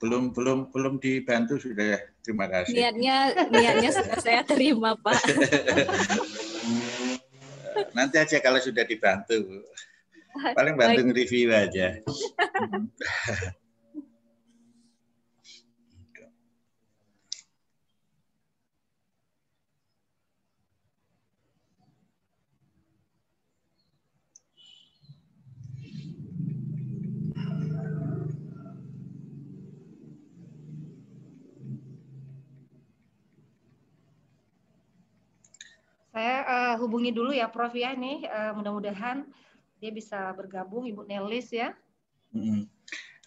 belum belum belum dibantu sudah ya. Terima kasih. Niatnya niatnya sudah saya terima Pak. Nanti aja kalau sudah dibantu. Ah, Paling bantu review aja. Saya uh, hubungi dulu ya Prof ya nih, eh, uh, mudah-mudahan dia bisa bergabung Ibu Nelis ya. -hmm.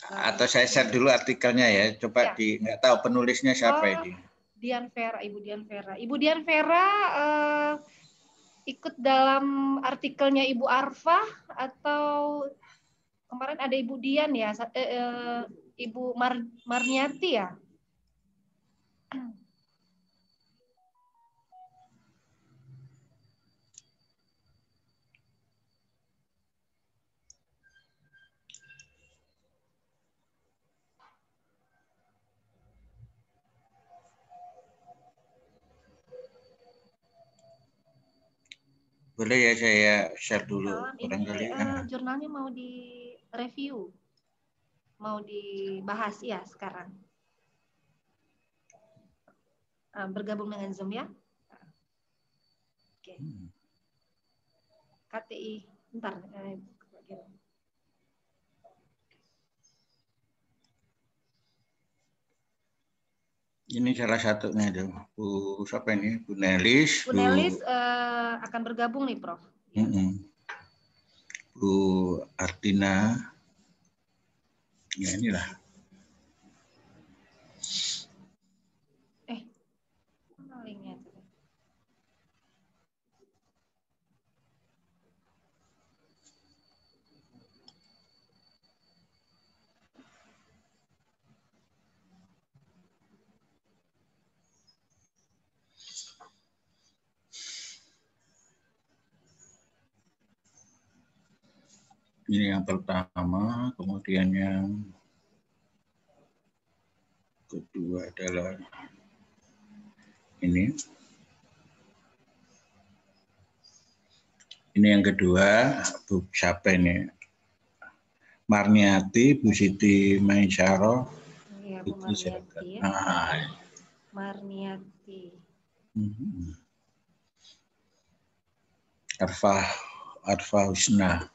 Atau saya share dulu artikelnya ya, coba ya. di nggak tahu penulisnya siapa oh, ini. Dian Vera, Ibu Dian Vera. Ibu Dian Vera uh, ikut dalam artikelnya Ibu Arfa atau kemarin ada Ibu Dian ya, uh, uh, Ibu Mar Marniati ya. Boleh ya saya share dulu barangkali. Uh, jurnalnya mau di review, mau dibahas ya sekarang. Uh, bergabung dengan Zoom ya. Oke. Okay. Hmm. KTI, ntar. Uh, ini salah satunya itu Bu siapa ini Bu Nelis Bu, Bu Nelis uh, akan bergabung nih Prof mm -mm. Bu Artina ya inilah ini yang pertama, kemudian yang kedua adalah ini. Ini yang kedua, Bu siapa ini? Marniati, Bu Siti Maisyaro. Iya, Bu Marniati. Ah. Iya. Marniati. Hmm. Arfah, Arfah Husna.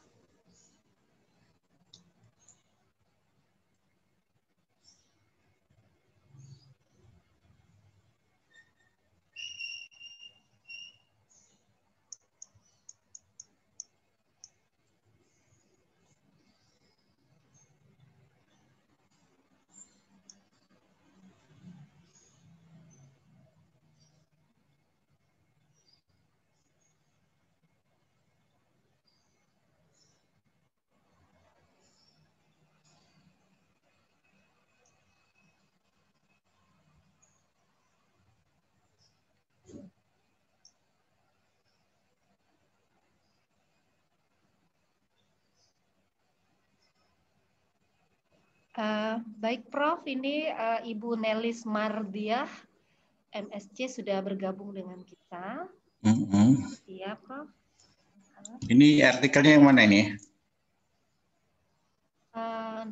Eh, baik Prof, ini uh, Ibu Nelis Mardiah, MSC sudah bergabung dengan kita. Mm-hmm. Iya, Prof. Uh. Ini artikelnya yang mana ini? Uh,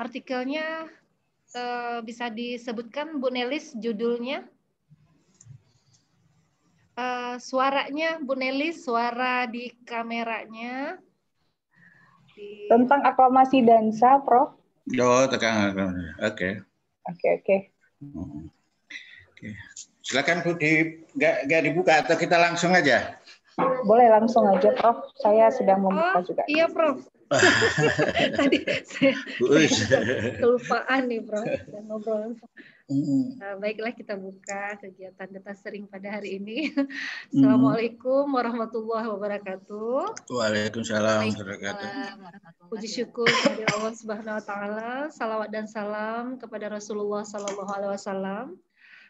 artikelnya uh, bisa disebutkan Bu Nelis judulnya? uh, suaranya Bu Nelly, suara di kameranya. Di... Tentang aklamasi dansa, Prof. Oh, tekan Oke. Okay. Oke, okay, oke. Okay. Oke. Okay. Silakan Bu di gak, gak dibuka atau kita langsung aja? Boleh langsung aja, Prof. Saya sedang oh, membuka oh, juga. Iya, Prof. Tadi saya, saya kelupaan nih, Prof. Saya ngobrol. Hmm. baiklah kita buka kegiatan kita sering pada hari ini. Assalamualaikum warahmatullahi wabarakatuh. Waalaikumsalam warahmatullahi Puji syukur kepada Allah Subhanahu wa taala, salawat dan salam kepada Rasulullah sallallahu alaihi wasallam.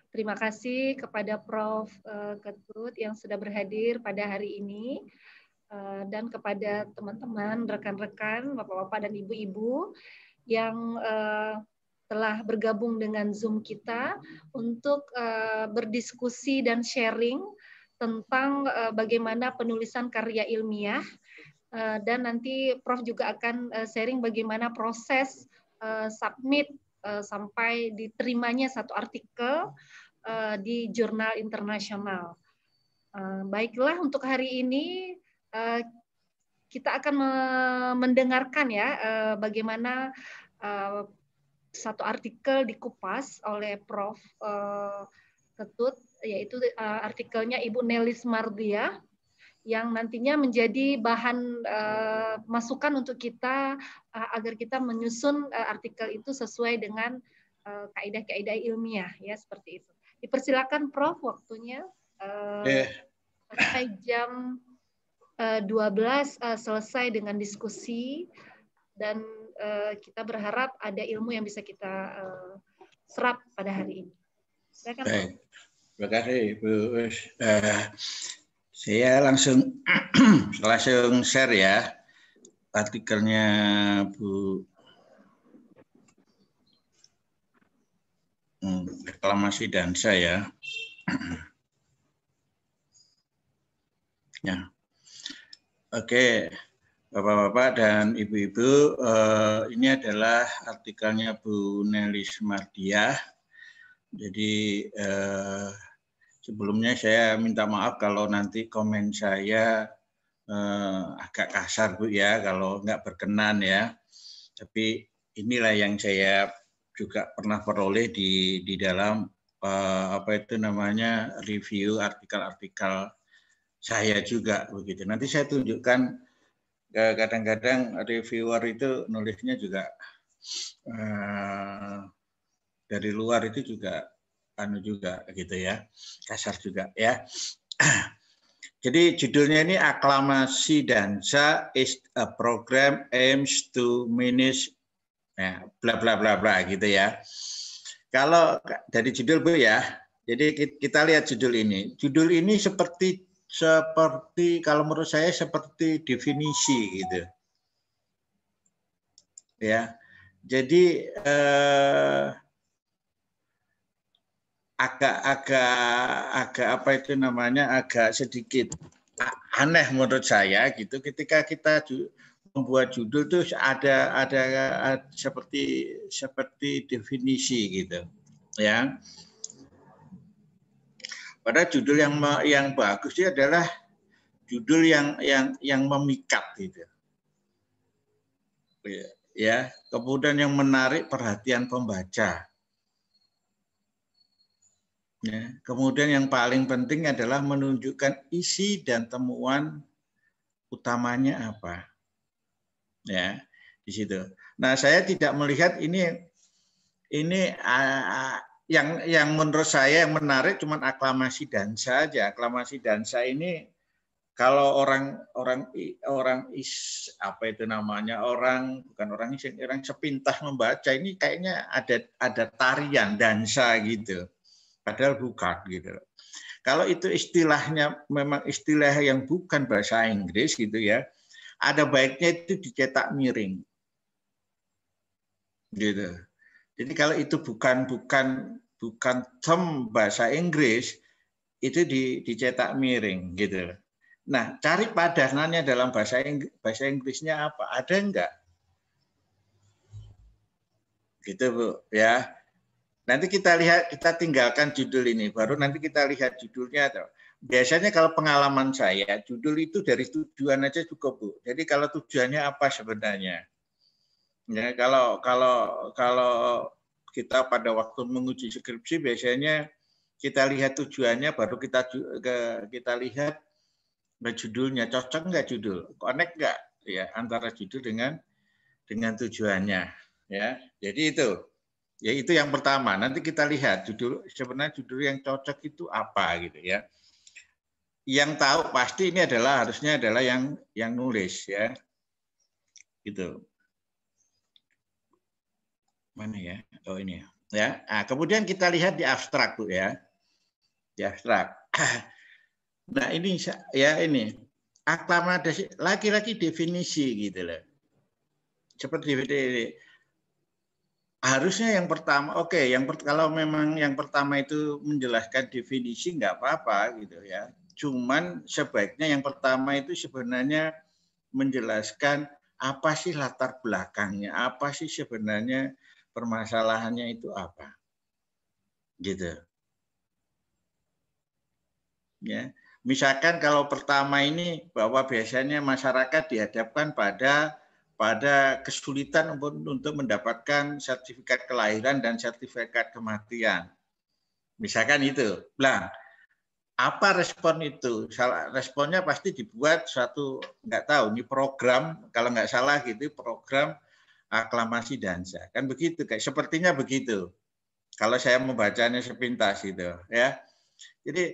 Terima kasih kepada Prof eh, Ketut yang sudah berhadir pada hari ini eh, dan kepada teman-teman, rekan-rekan, bapak-bapak dan ibu-ibu yang telah bergabung dengan Zoom kita untuk eh, berdiskusi dan sharing tentang eh, bagaimana penulisan karya ilmiah eh, dan nanti Prof juga akan sharing bagaimana proses submit sampai diterimanya satu artikel di jurnal internasional. baiklah untuk hari ini kita akan mendengarkan ya bagaimana satu artikel dikupas oleh Prof. Eh, Ketut, yaitu eh, artikelnya Ibu Nelis Mardia, yang nantinya menjadi bahan eh, masukan untuk kita agar kita menyusun artikel itu sesuai dengan kaedah-kaedah ilmiah ya seperti itu. Dipersilakan Prof waktunya sampai jam 12 selesai dengan diskusi dan Eh, kita berharap ada ilmu yang bisa kita eh, serap pada hari ini. Silakan. Baik. Terima kasih Bu. Eh, saya langsung langsung share ya artikelnya Bu hmm, reklamasi dansa ya. ya. Oke. Okay. Bapak-bapak dan ibu-ibu, eh, ini adalah artikelnya Bu Nelis Mardiah. Jadi eh, sebelumnya saya minta maaf kalau nanti komen saya eh, agak kasar Bu ya, kalau nggak berkenan ya. Tapi inilah yang saya juga pernah peroleh di di dalam eh, apa itu namanya review artikel-artikel saya juga begitu. Nanti saya tunjukkan kadang-kadang reviewer itu nulisnya juga uh, dari luar itu juga anu juga gitu ya kasar juga ya jadi judulnya ini aklamasi dansa is a program aims to manage ya bla bla bla bla gitu ya kalau dari judul bu ya jadi kita lihat judul ini judul ini seperti seperti kalau menurut saya seperti definisi gitu. Ya. Jadi eh, agak-agak agak apa itu namanya agak sedikit aneh menurut saya gitu ketika kita membuat judul tuh ada ada seperti seperti definisi gitu ya pada judul yang yang bagus itu adalah judul yang yang yang memikat gitu. Iya, ya, kemudian yang menarik perhatian pembaca. Ya, kemudian yang paling penting adalah menunjukkan isi dan temuan utamanya apa. Ya, di situ. Nah, saya tidak melihat ini ini yang yang menurut saya yang menarik cuman aklamasi dansa aja. Aklamasi dansa ini kalau orang orang orang is apa itu namanya orang bukan orang is orang sepintas membaca ini kayaknya ada ada tarian dansa gitu. Padahal bukan gitu. Kalau itu istilahnya memang istilah yang bukan bahasa Inggris gitu ya, ada baiknya itu dicetak miring. Gitu. Jadi kalau itu bukan bukan bukan term bahasa Inggris itu di, dicetak miring gitu. Nah, cari padanannya dalam bahasa Inggris, bahasa Inggrisnya apa? Ada enggak? Gitu, Bu, ya. Nanti kita lihat kita tinggalkan judul ini, baru nanti kita lihat judulnya Biasanya kalau pengalaman saya, judul itu dari tujuan aja cukup, Bu. Jadi kalau tujuannya apa sebenarnya? Ya, kalau kalau kalau kita pada waktu menguji skripsi biasanya kita lihat tujuannya baru kita kita lihat judulnya cocok nggak judul connect nggak ya antara judul dengan dengan tujuannya ya jadi itu ya itu yang pertama nanti kita lihat judul sebenarnya judul yang cocok itu apa gitu ya yang tahu pasti ini adalah harusnya adalah yang yang nulis ya gitu mana ya? Oh ini ya. ya. Nah, kemudian kita lihat di abstrak tuh ya, di abstrak. Nah ini ya ini aklamasi laki-laki definisi gitu loh. Seperti ini. harusnya yang pertama, oke, okay, yang per, kalau memang yang pertama itu menjelaskan definisi nggak apa-apa gitu ya. Cuman sebaiknya yang pertama itu sebenarnya menjelaskan apa sih latar belakangnya, apa sih sebenarnya permasalahannya itu apa. Gitu. Ya. Misalkan kalau pertama ini bahwa biasanya masyarakat dihadapkan pada pada kesulitan untuk, mendapatkan sertifikat kelahiran dan sertifikat kematian. Misalkan itu. lah apa respon itu? Salah, responnya pasti dibuat suatu nggak tahu ini program kalau nggak salah gitu program aklamasi dansa. Kan begitu kayak sepertinya begitu. Kalau saya membacanya sepintas itu ya. Jadi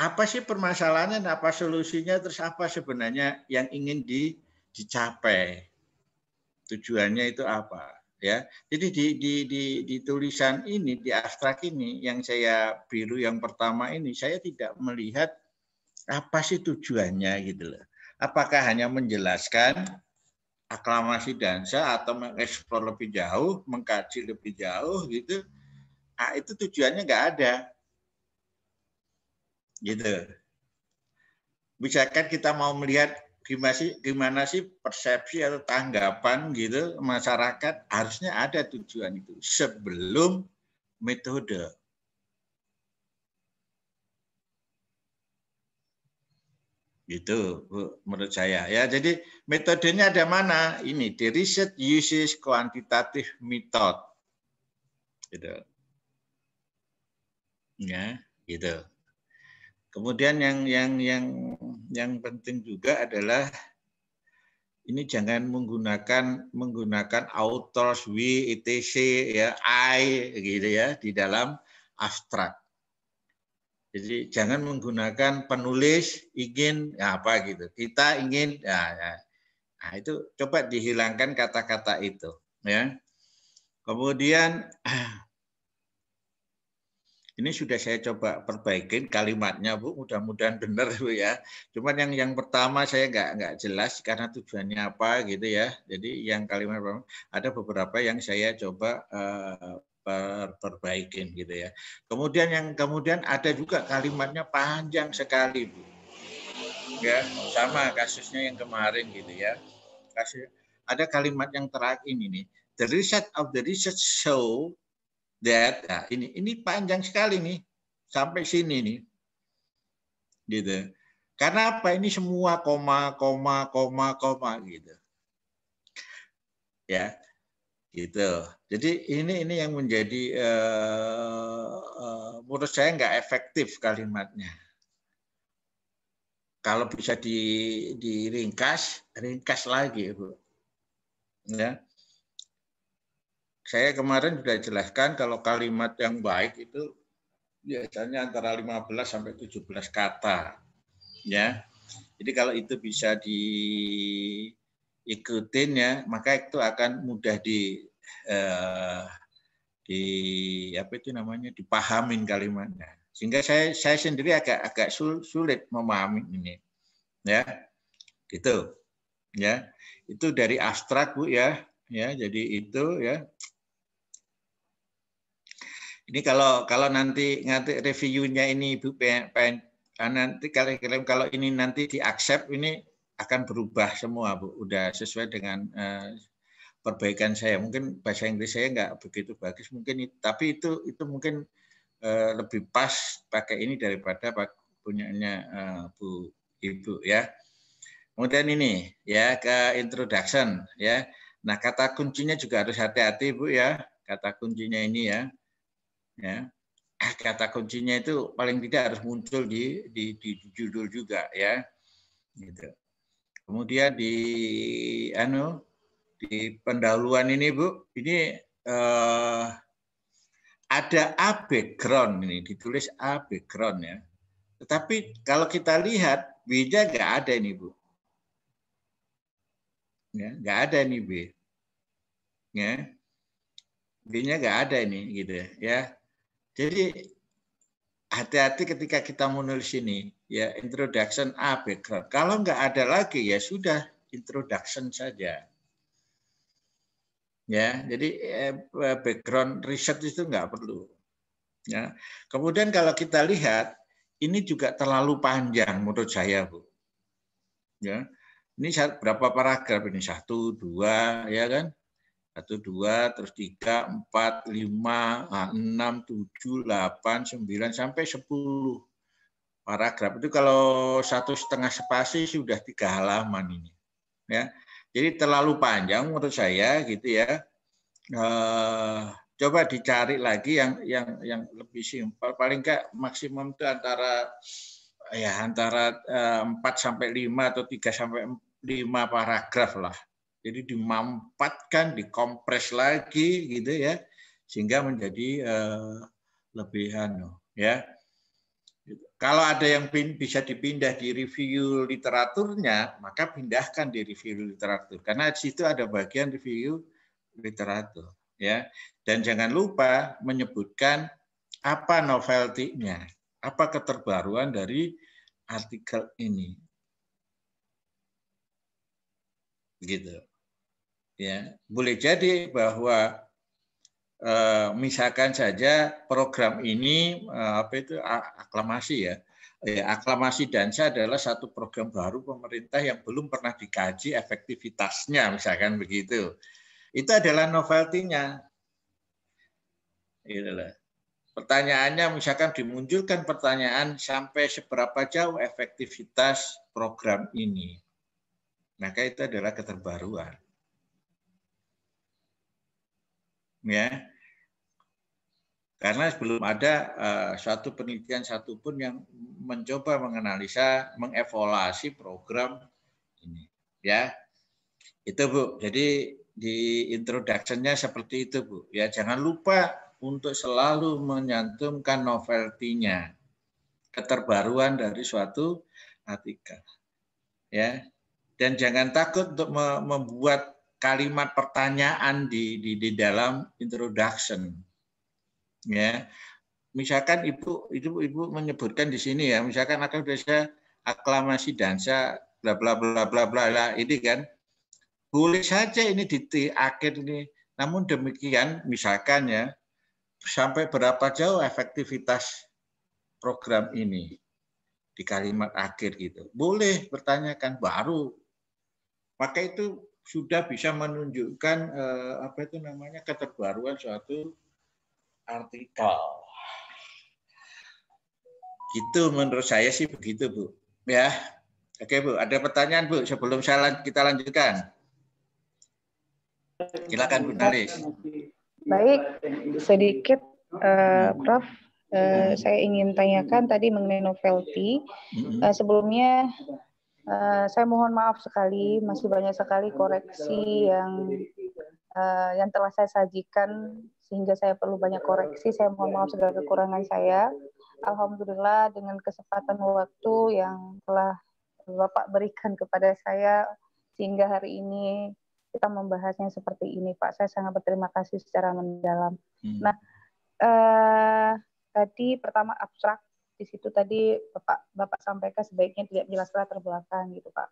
apa sih permasalahannya, apa solusinya, terus apa sebenarnya yang ingin di, dicapai? Tujuannya itu apa? Ya, jadi di, di, di, di tulisan ini, di abstrak ini, yang saya biru yang pertama ini, saya tidak melihat apa sih tujuannya gitu loh. Apakah hanya menjelaskan aklamasi dansa atau mengeksplor lebih jauh, mengkaji lebih jauh gitu, ah, itu tujuannya nggak ada. Gitu. Misalkan kita mau melihat gimana sih, gimana sih persepsi atau tanggapan gitu masyarakat harusnya ada tujuan itu sebelum metode. Gitu menurut saya ya. Jadi metodenya ada mana? Ini the research uses quantitative method. Gitu. Ya, gitu. Kemudian yang yang yang yang penting juga adalah ini jangan menggunakan menggunakan authors we etc ya I gitu ya di dalam abstrak jadi jangan menggunakan penulis ingin ya apa gitu. Kita ingin ya, ya. Nah, itu coba dihilangkan kata-kata itu ya. Kemudian ini sudah saya coba perbaikin kalimatnya Bu, mudah-mudahan benar Bu ya. Cuman yang yang pertama saya nggak nggak jelas karena tujuannya apa gitu ya. Jadi yang kalimat ada beberapa yang saya coba uh, per, perbaikin gitu ya. Kemudian yang kemudian ada juga kalimatnya panjang sekali bu, ya sama kasusnya yang kemarin gitu ya. Kasus ada kalimat yang terakhir ini nih. The result of the research show that nah, ini ini panjang sekali nih sampai sini nih, gitu. Karena apa ini semua koma koma koma koma gitu. Ya, gitu. Jadi ini ini yang menjadi uh, uh, menurut saya nggak efektif kalimatnya. Kalau bisa di, diringkas, ringkas lagi, Bu. Ya. Saya kemarin sudah jelaskan kalau kalimat yang baik itu biasanya antara 15 sampai 17 kata. Ya. Jadi kalau itu bisa di ikutin ya maka itu akan mudah di eh, di apa itu namanya dipahamin kalimatnya sehingga saya saya sendiri agak agak sulit memahami ini ya gitu ya itu dari abstrak bu ya ya jadi itu ya ini kalau kalau nanti nanti reviewnya ini bu pengen, pengen nanti kalau kalau ini nanti di ini akan berubah semua Bu. Udah sesuai dengan uh, perbaikan saya. Mungkin bahasa Inggris saya nggak begitu bagus mungkin tapi itu itu mungkin uh, lebih pas pakai ini daripada punyanya uh, Bu Ibu ya. Kemudian ini ya ke introduction ya. Nah, kata kuncinya juga harus hati-hati Bu ya. Kata kuncinya ini ya. Ya. Ah, kata kuncinya itu paling tidak harus muncul di di, di judul juga ya. Gitu. Kemudian di anu di pendahuluan ini Bu, ini eh, ada A background ini ditulis A background ya. Tetapi kalau kita lihat B-nya nggak ada ini Bu. Ya, nggak ada ini B. Ya. B-nya nggak ada ini gitu ya. Jadi hati-hati ketika kita menulis ini ya introduction A background. Kalau nggak ada lagi ya sudah introduction saja. Ya, jadi eh, eh, background research itu nggak perlu. Ya. Kemudian kalau kita lihat ini juga terlalu panjang menurut saya, Bu. Ya. Ini berapa paragraf ini? Satu, dua, ya kan? satu dua terus tiga empat lima ah, enam tujuh delapan sembilan sampai sepuluh paragraf itu kalau satu setengah spasi sudah tiga halaman ini ya jadi terlalu panjang menurut saya gitu ya eh, coba dicari lagi yang yang yang lebih simpel paling enggak maksimum itu antara ya antara eh, empat sampai lima atau tiga sampai lima paragraf lah jadi dimampatkan, dikompres lagi gitu ya, sehingga menjadi uh, lebih anu ya. Kalau ada yang bisa dipindah di review literaturnya, maka pindahkan di review literatur karena di situ ada bagian review literatur ya. Dan jangan lupa menyebutkan apa novelty apa keterbaruan dari artikel ini. Gitu ya boleh jadi bahwa eh, misalkan saja program ini eh, apa itu aklamasi ya. ya aklamasi dansa adalah satu program baru pemerintah yang belum pernah dikaji efektivitasnya, misalkan begitu. Itu adalah novelty-nya. Itulah. Pertanyaannya misalkan dimunculkan pertanyaan sampai seberapa jauh efektivitas program ini. Maka itu adalah keterbaruan. ya karena belum ada uh, eh, suatu penelitian satupun yang mencoba menganalisa mengevaluasi program ini ya itu bu jadi di introductionnya seperti itu bu ya jangan lupa untuk selalu menyantumkan novelty-nya keterbaruan dari suatu artikel ya dan jangan takut untuk membuat kalimat pertanyaan di di, di dalam introduction. Ya. Misalkan Ibu Ibu Ibu menyebutkan di sini ya, misalkan akan biasa aklamasi dansa bla bla bla bla bla ini kan boleh saja ini di akhir ini. Namun demikian misalkan ya sampai berapa jauh efektivitas program ini di kalimat akhir gitu. Boleh bertanyakan baru. Maka itu sudah bisa menunjukkan eh, apa itu namanya keterbaruan suatu artikel. Gitu menurut saya sih begitu Bu. Ya. Oke Bu, ada pertanyaan Bu sebelum saya kita lanjutkan. Silakan Bu Naris. Baik, sedikit uh, Prof. Uh, saya ingin tanyakan tadi mengenai novelty. Uh, sebelumnya Eh, saya mohon maaf sekali, masih banyak sekali koreksi yang uh, yang telah saya sajikan sehingga saya perlu banyak koreksi. Saya mohon maaf segala kekurangan saya. Alhamdulillah dengan kesempatan waktu yang telah Bapak berikan kepada saya sehingga hari ini kita membahasnya seperti ini Pak. Saya sangat berterima kasih secara mendalam. Hmm. Nah, uh, tadi pertama abstrak di situ tadi Bapak Bapak sampaikan sebaiknya tidak jelas latar belakang gitu Pak.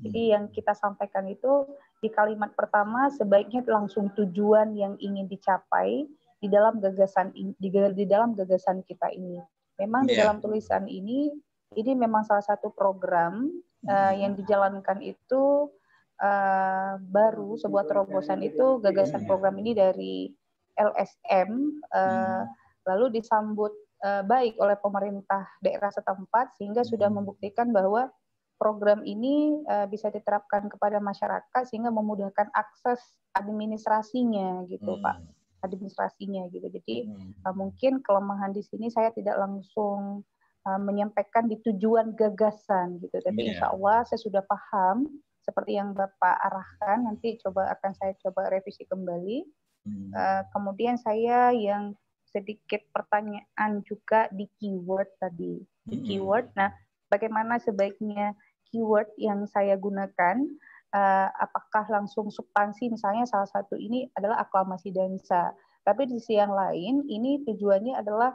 Jadi hmm. yang kita sampaikan itu di kalimat pertama sebaiknya langsung tujuan yang ingin dicapai di dalam gagasan di, di dalam gagasan kita ini. Memang yeah. di iya. dalam tulisan ini ini memang salah satu program uh, yang dijalankan itu uh, baru sebuah terobosan itu gagasan hmm. program ini dari LSM uh, eh, lalu disambut Eh, baik oleh pemerintah daerah setempat sehingga sudah hmm. membuktikan bahwa program ini eh, bisa diterapkan kepada masyarakat sehingga memudahkan akses administrasinya gitu hmm. Pak administrasinya gitu jadi hmm. Eh, mungkin kelemahan di sini saya tidak langsung menyampaikan di tujuan gagasan gitu tapi yeah. Insya Allah saya sudah paham seperti yang Bapak arahkan nanti coba akan saya coba revisi kembali hmm. kemudian saya yang sedikit pertanyaan juga di keyword tadi. Di keyword, nah bagaimana sebaiknya keyword yang saya gunakan, uh, apakah langsung substansi misalnya salah satu ini adalah aklamasi dansa. Tapi di sisi yang lain, ini tujuannya adalah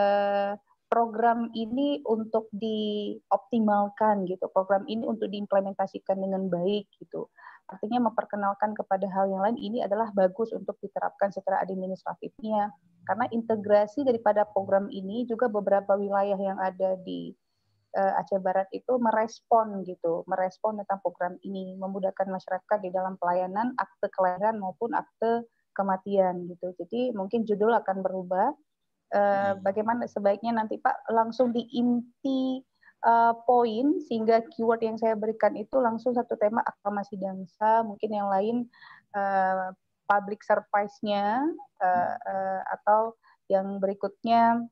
uh, program ini untuk dioptimalkan gitu program ini untuk diimplementasikan dengan baik gitu artinya memperkenalkan kepada hal yang lain ini adalah bagus untuk diterapkan secara administratifnya karena integrasi daripada program ini juga beberapa wilayah yang ada di eh, Aceh Barat itu merespon gitu, merespon tentang program ini, memudahkan masyarakat di dalam pelayanan akte kelahiran maupun akte kematian gitu. Jadi mungkin judul akan berubah. Eh, hmm. Bagaimana sebaiknya nanti Pak langsung di inti eh, poin sehingga keyword yang saya berikan itu langsung satu tema aklamasi dansa, mungkin yang lain public service-nya uh, uh, atau yang berikutnya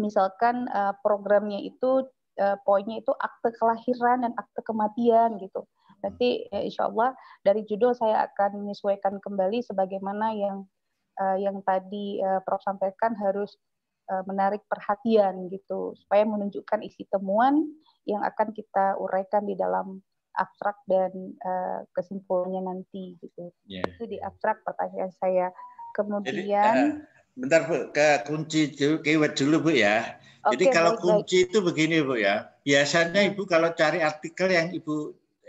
misalkan uh, programnya itu uh, poinnya itu akte kelahiran dan akte kematian gitu. Nanti ya, insya Allah dari judul saya akan menyesuaikan kembali sebagaimana yang uh, yang tadi uh, Prof sampaikan harus menarik perhatian gitu supaya menunjukkan isi temuan yang akan kita uraikan di dalam abstrak dan uh, kesimpulannya nanti gitu. Yeah. Itu di abstrak pertanyaan saya. Kemudian Jadi, uh, eh, bentar Bu, ke kunci dulu, keyword dulu Bu ya. Okay, Jadi kalau baik, kunci baik. itu begini Bu ya. Biasanya Ibu kalau cari artikel yang Ibu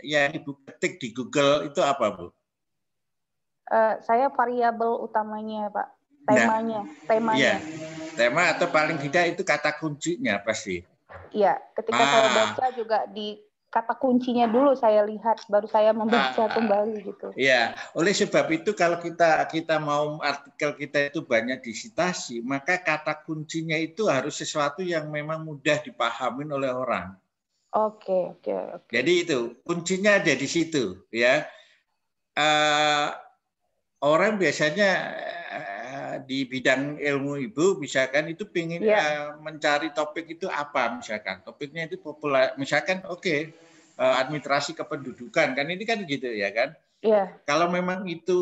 yang Ibu ketik di Google itu apa Bu? Uh, saya variabel utamanya Pak. Temanya, nah, temanya. Ya. Tema atau paling tidak itu kata kuncinya pasti. Iya, ketika ah. saya baca juga di kata kuncinya dulu saya lihat baru saya membaca ah, ah. kembali gitu. Iya, oleh sebab itu kalau kita kita mau artikel kita itu banyak disitasi, maka kata kuncinya itu harus sesuatu yang memang mudah dipahamin oleh orang. Oke, oke, oke. Jadi itu kuncinya ada di situ ya. Uh, orang biasanya eh, di bidang ilmu ibu misalkan itu pengen yeah. Iya. mencari topik itu apa misalkan topiknya itu populer misalkan oke okay, Eh, administrasi kependudukan kan ini kan gitu ya kan. Iya. Kalau memang itu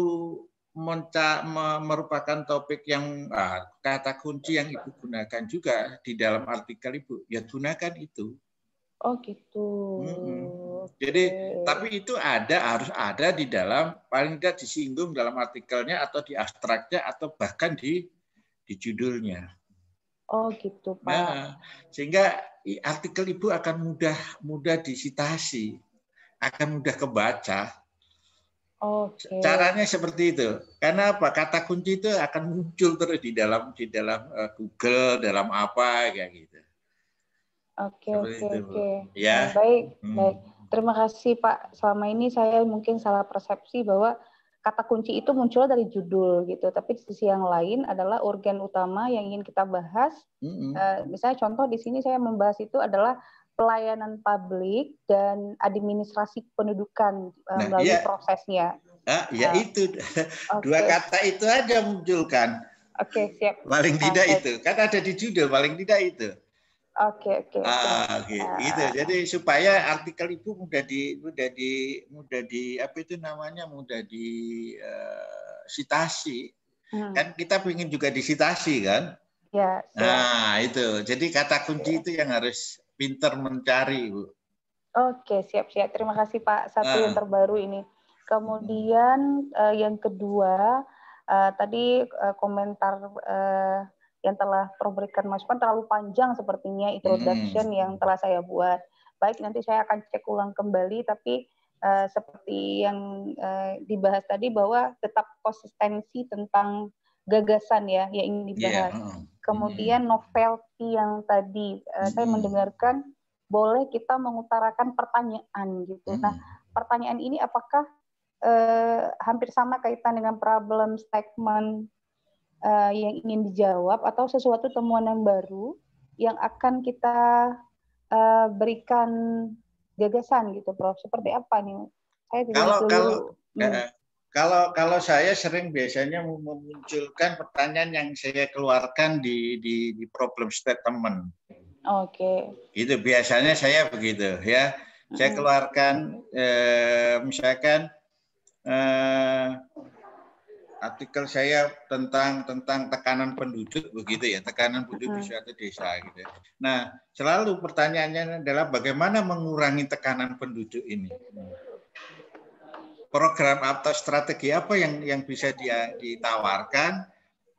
menca merupakan topik yang ah, kata kunci yang ibu gunakan juga di dalam artikel ibu ya gunakan itu oh gitu mm -hmm. jadi tapi itu ada harus ada di dalam paling tidak disinggung dalam artikelnya atau di abstraknya atau bahkan di di judulnya oh gitu pak nah, sehingga artikel Ibu akan mudah mudah disitasi, akan mudah kebaca. Okay. Caranya seperti itu. Karena apa? Kata kunci itu akan muncul terus di dalam di dalam eh, Google, dalam apa kayak gitu. Oke, oke, oke. Ya. Baik, hmm. baik. Terima kasih Pak. Selama ini saya mungkin salah persepsi bahwa kata kunci itu muncul dari judul gitu. Tapi di sisi yang lain adalah urgen utama yang ingin kita bahas. Mm -hmm. uh, misalnya contoh di sini saya membahas itu adalah pelayanan publik dan administrasi pendudukan uh, nah, melalui ya. prosesnya. Ah, ya uh, itu okay. dua kata itu aja munculkan. Oke okay, siap. Paling tidak okay. itu kan ada di judul paling tidak itu. Oke oke. oke. Ah, itu iya. gitu. Jadi supaya artikel itu mudah di mudah di mudah di apa itu namanya mudah di uh, sitasi. Hmm. Kan kita ingin juga disitasi kan? Ya, ya. nah itu. Jadi kata kunci ya. itu yang harus pinter mencari bu. Oke siap siap. Terima kasih Pak satu uh. yang ah. terbaru ini. Kemudian uh, yang kedua uh, tadi uh, komentar. Uh, yang telah terberikan masukan terlalu panjang sepertinya introduction hmm. yang telah saya buat. Baik, nanti saya akan cek ulang kembali, tapi uh, seperti yang uh, dibahas tadi bahwa tetap konsistensi tentang gagasan ya yang ingin iya, dibahas. Yeah. Kemudian hmm. novelty yang tadi uh, mm. saya hmm. mendengarkan boleh kita mengutarakan pertanyaan gitu. Mm. Nah, pertanyaan ini apakah uh, hampir sama kaitan dengan problem statement uh, yang ingin dijawab atau sesuatu temuan yang baru yang akan kita uh, berikan gagasan gitu, Prof. Seperti apa nih? Saya kalau dulu. kalau hmm. Eh, kalau kalau saya sering biasanya memunculkan pertanyaan yang saya keluarkan di di, di problem statement. Oke. Okay. Itu biasanya saya begitu ya. Saya hmm. keluarkan eh, misalkan eh, artikel saya tentang tentang tekanan penduduk begitu ya tekanan penduduk di suatu desa gitu. Ya. Nah selalu pertanyaannya adalah bagaimana mengurangi tekanan penduduk ini. Program atau strategi apa yang yang bisa dia ditawarkan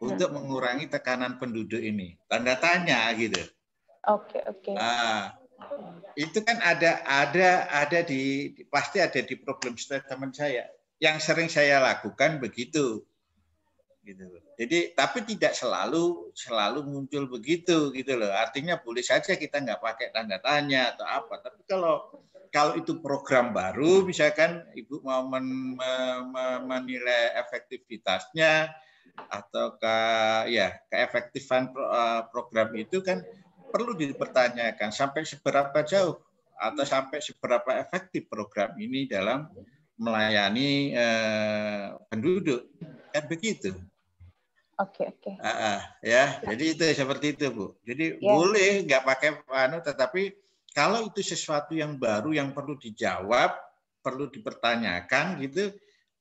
untuk mengurangi tekanan penduduk ini? Tanda tanya gitu. Oke oke. Nah, itu kan ada ada ada di pasti ada di problem statement saya. Yang sering saya lakukan begitu gitu loh. Jadi tapi tidak selalu selalu muncul begitu gitu loh. Artinya boleh saja kita nggak pakai tanda tanya atau apa. Tapi kalau kalau itu program baru, misalkan ibu mau men, me, menilai efektivitasnya atau ke ya keefektifan eh, program itu kan perlu dipertanyakan sampai seberapa jauh atau sampai seberapa efektif program ini dalam melayani eh, penduduk kan begitu Oke oke. Okay. Uh, uh, ya, jadi itu seperti itu bu. Jadi yeah. boleh nggak pakai anu, tetapi kalau itu sesuatu yang baru yang perlu dijawab, perlu dipertanyakan gitu,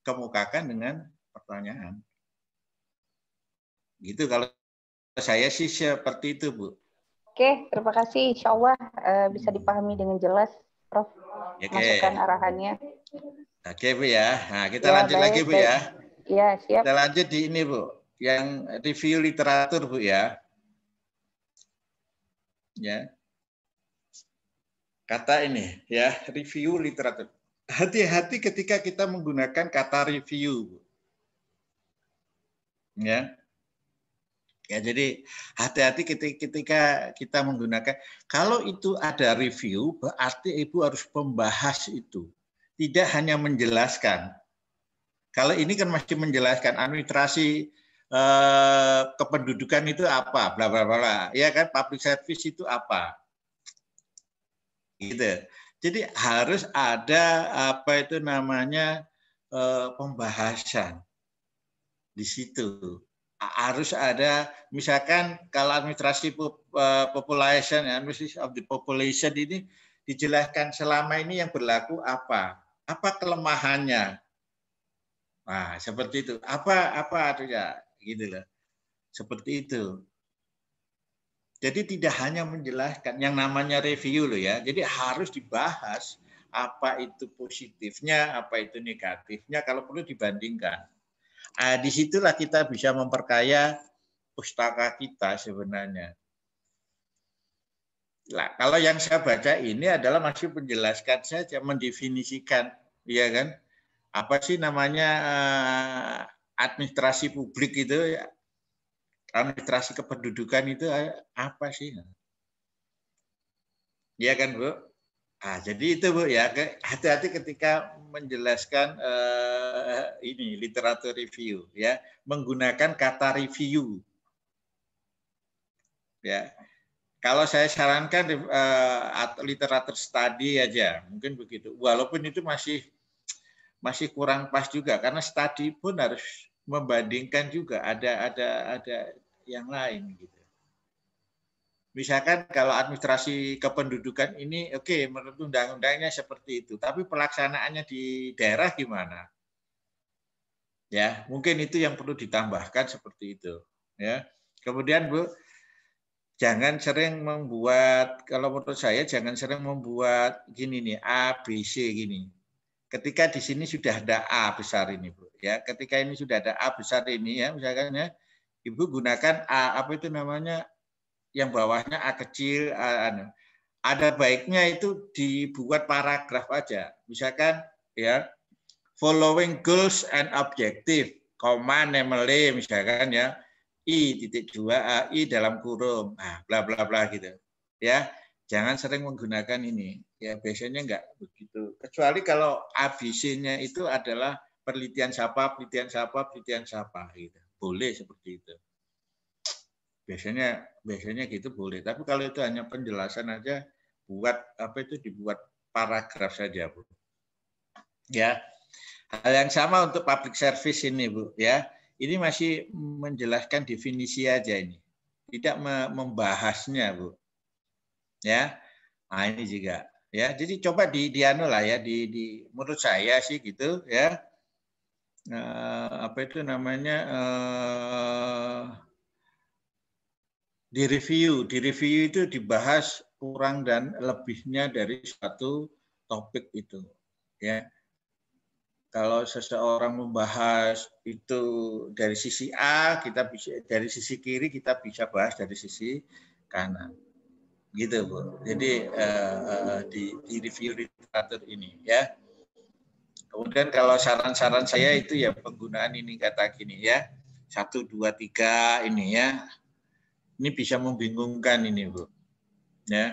kemukakan dengan pertanyaan. Gitu kalau saya sih seperti itu bu. Oke, terima kasih. Insya Allah eh, bisa hmm. dipahami dengan jelas, Prof. Okay. Masukan arahannya. Oke bu ya. Nah kita ya, lanjut baik, lagi bu baik. ya. Iya siap. Kita lanjut di ini bu yang review literatur Bu ya. Ya. Kata ini ya, review literatur. Hati-hati ketika kita menggunakan kata review. Bu. Ya. Ya, jadi hati-hati ketika kita menggunakan kalau itu ada review berarti Ibu harus membahas itu. Tidak hanya menjelaskan. Kalau ini kan masih menjelaskan administrasi Eh, kependudukan itu apa, bla bla bla, ya kan? Public service itu apa? Gitu. Jadi harus ada apa itu namanya eh, pembahasan di situ. Harus ada misalkan kalau administrasi eh, population, administrasi of the population ini dijelaskan selama ini yang berlaku apa, apa kelemahannya. Nah, seperti itu. Apa apa artinya? gitu loh. Seperti itu. Jadi tidak hanya menjelaskan yang namanya review loh ya. Jadi harus dibahas apa itu positifnya, apa itu negatifnya kalau perlu dibandingkan. Nah, disitulah kita bisa memperkaya pustaka kita sebenarnya. Nah, kalau yang saya baca ini adalah masih menjelaskan saja, mendefinisikan, ya kan? Apa sih namanya ah, administrasi publik itu ya, administrasi kependudukan itu eh, apa sih? ya kan Bu? Ah, jadi itu Bu ya, hati-hati ketika menjelaskan eh, ini literatur review ya, menggunakan kata review. Ya. Kalau saya sarankan eh, literatur study aja, mungkin begitu. Walaupun itu masih masih kurang pas juga karena studi pun harus membandingkan juga ada ada ada yang lain gitu. Misalkan kalau administrasi kependudukan ini oke okay, menurut undang-undangnya seperti itu, tapi pelaksanaannya di daerah gimana? Ya, mungkin itu yang perlu ditambahkan seperti itu, ya. Kemudian Bu, jangan sering membuat kalau menurut saya jangan sering membuat gini nih A B C gini ketika di sini sudah ada A besar ini, Bu. Ya, ketika ini sudah ada A besar ini ya, misalkan ya, Ibu gunakan A apa itu namanya yang bawahnya A kecil, A, A, anu. ada baiknya itu dibuat paragraf aja. Misalkan ya following goals and objective, koma namely misalkan ya i titik dua a i dalam kurung, nah, bla bla bla gitu. Ya, jangan sering menggunakan ini ya biasanya nggak begitu kecuali kalau abc itu adalah penelitian siapa penelitian siapa penelitian siapa gitu boleh seperti itu biasanya biasanya gitu boleh tapi kalau itu hanya penjelasan aja buat apa itu dibuat paragraf saja bu ya hal yang sama untuk public service ini bu ya ini masih menjelaskan definisi aja ini tidak membahasnya bu ya nah, ini juga ya jadi coba di dianu lah ya di, di menurut saya sih gitu ya eh, apa itu namanya eh, di review di review itu dibahas kurang dan lebihnya dari satu topik itu ya kalau seseorang membahas itu dari sisi A kita bisa dari sisi kiri kita bisa bahas dari sisi kanan gitu bu jadi uh, uh, di, di review literatur ini ya kemudian kalau saran-saran saya itu ya penggunaan ini kata gini ya satu dua tiga ini ya ini bisa membingungkan ini bu ya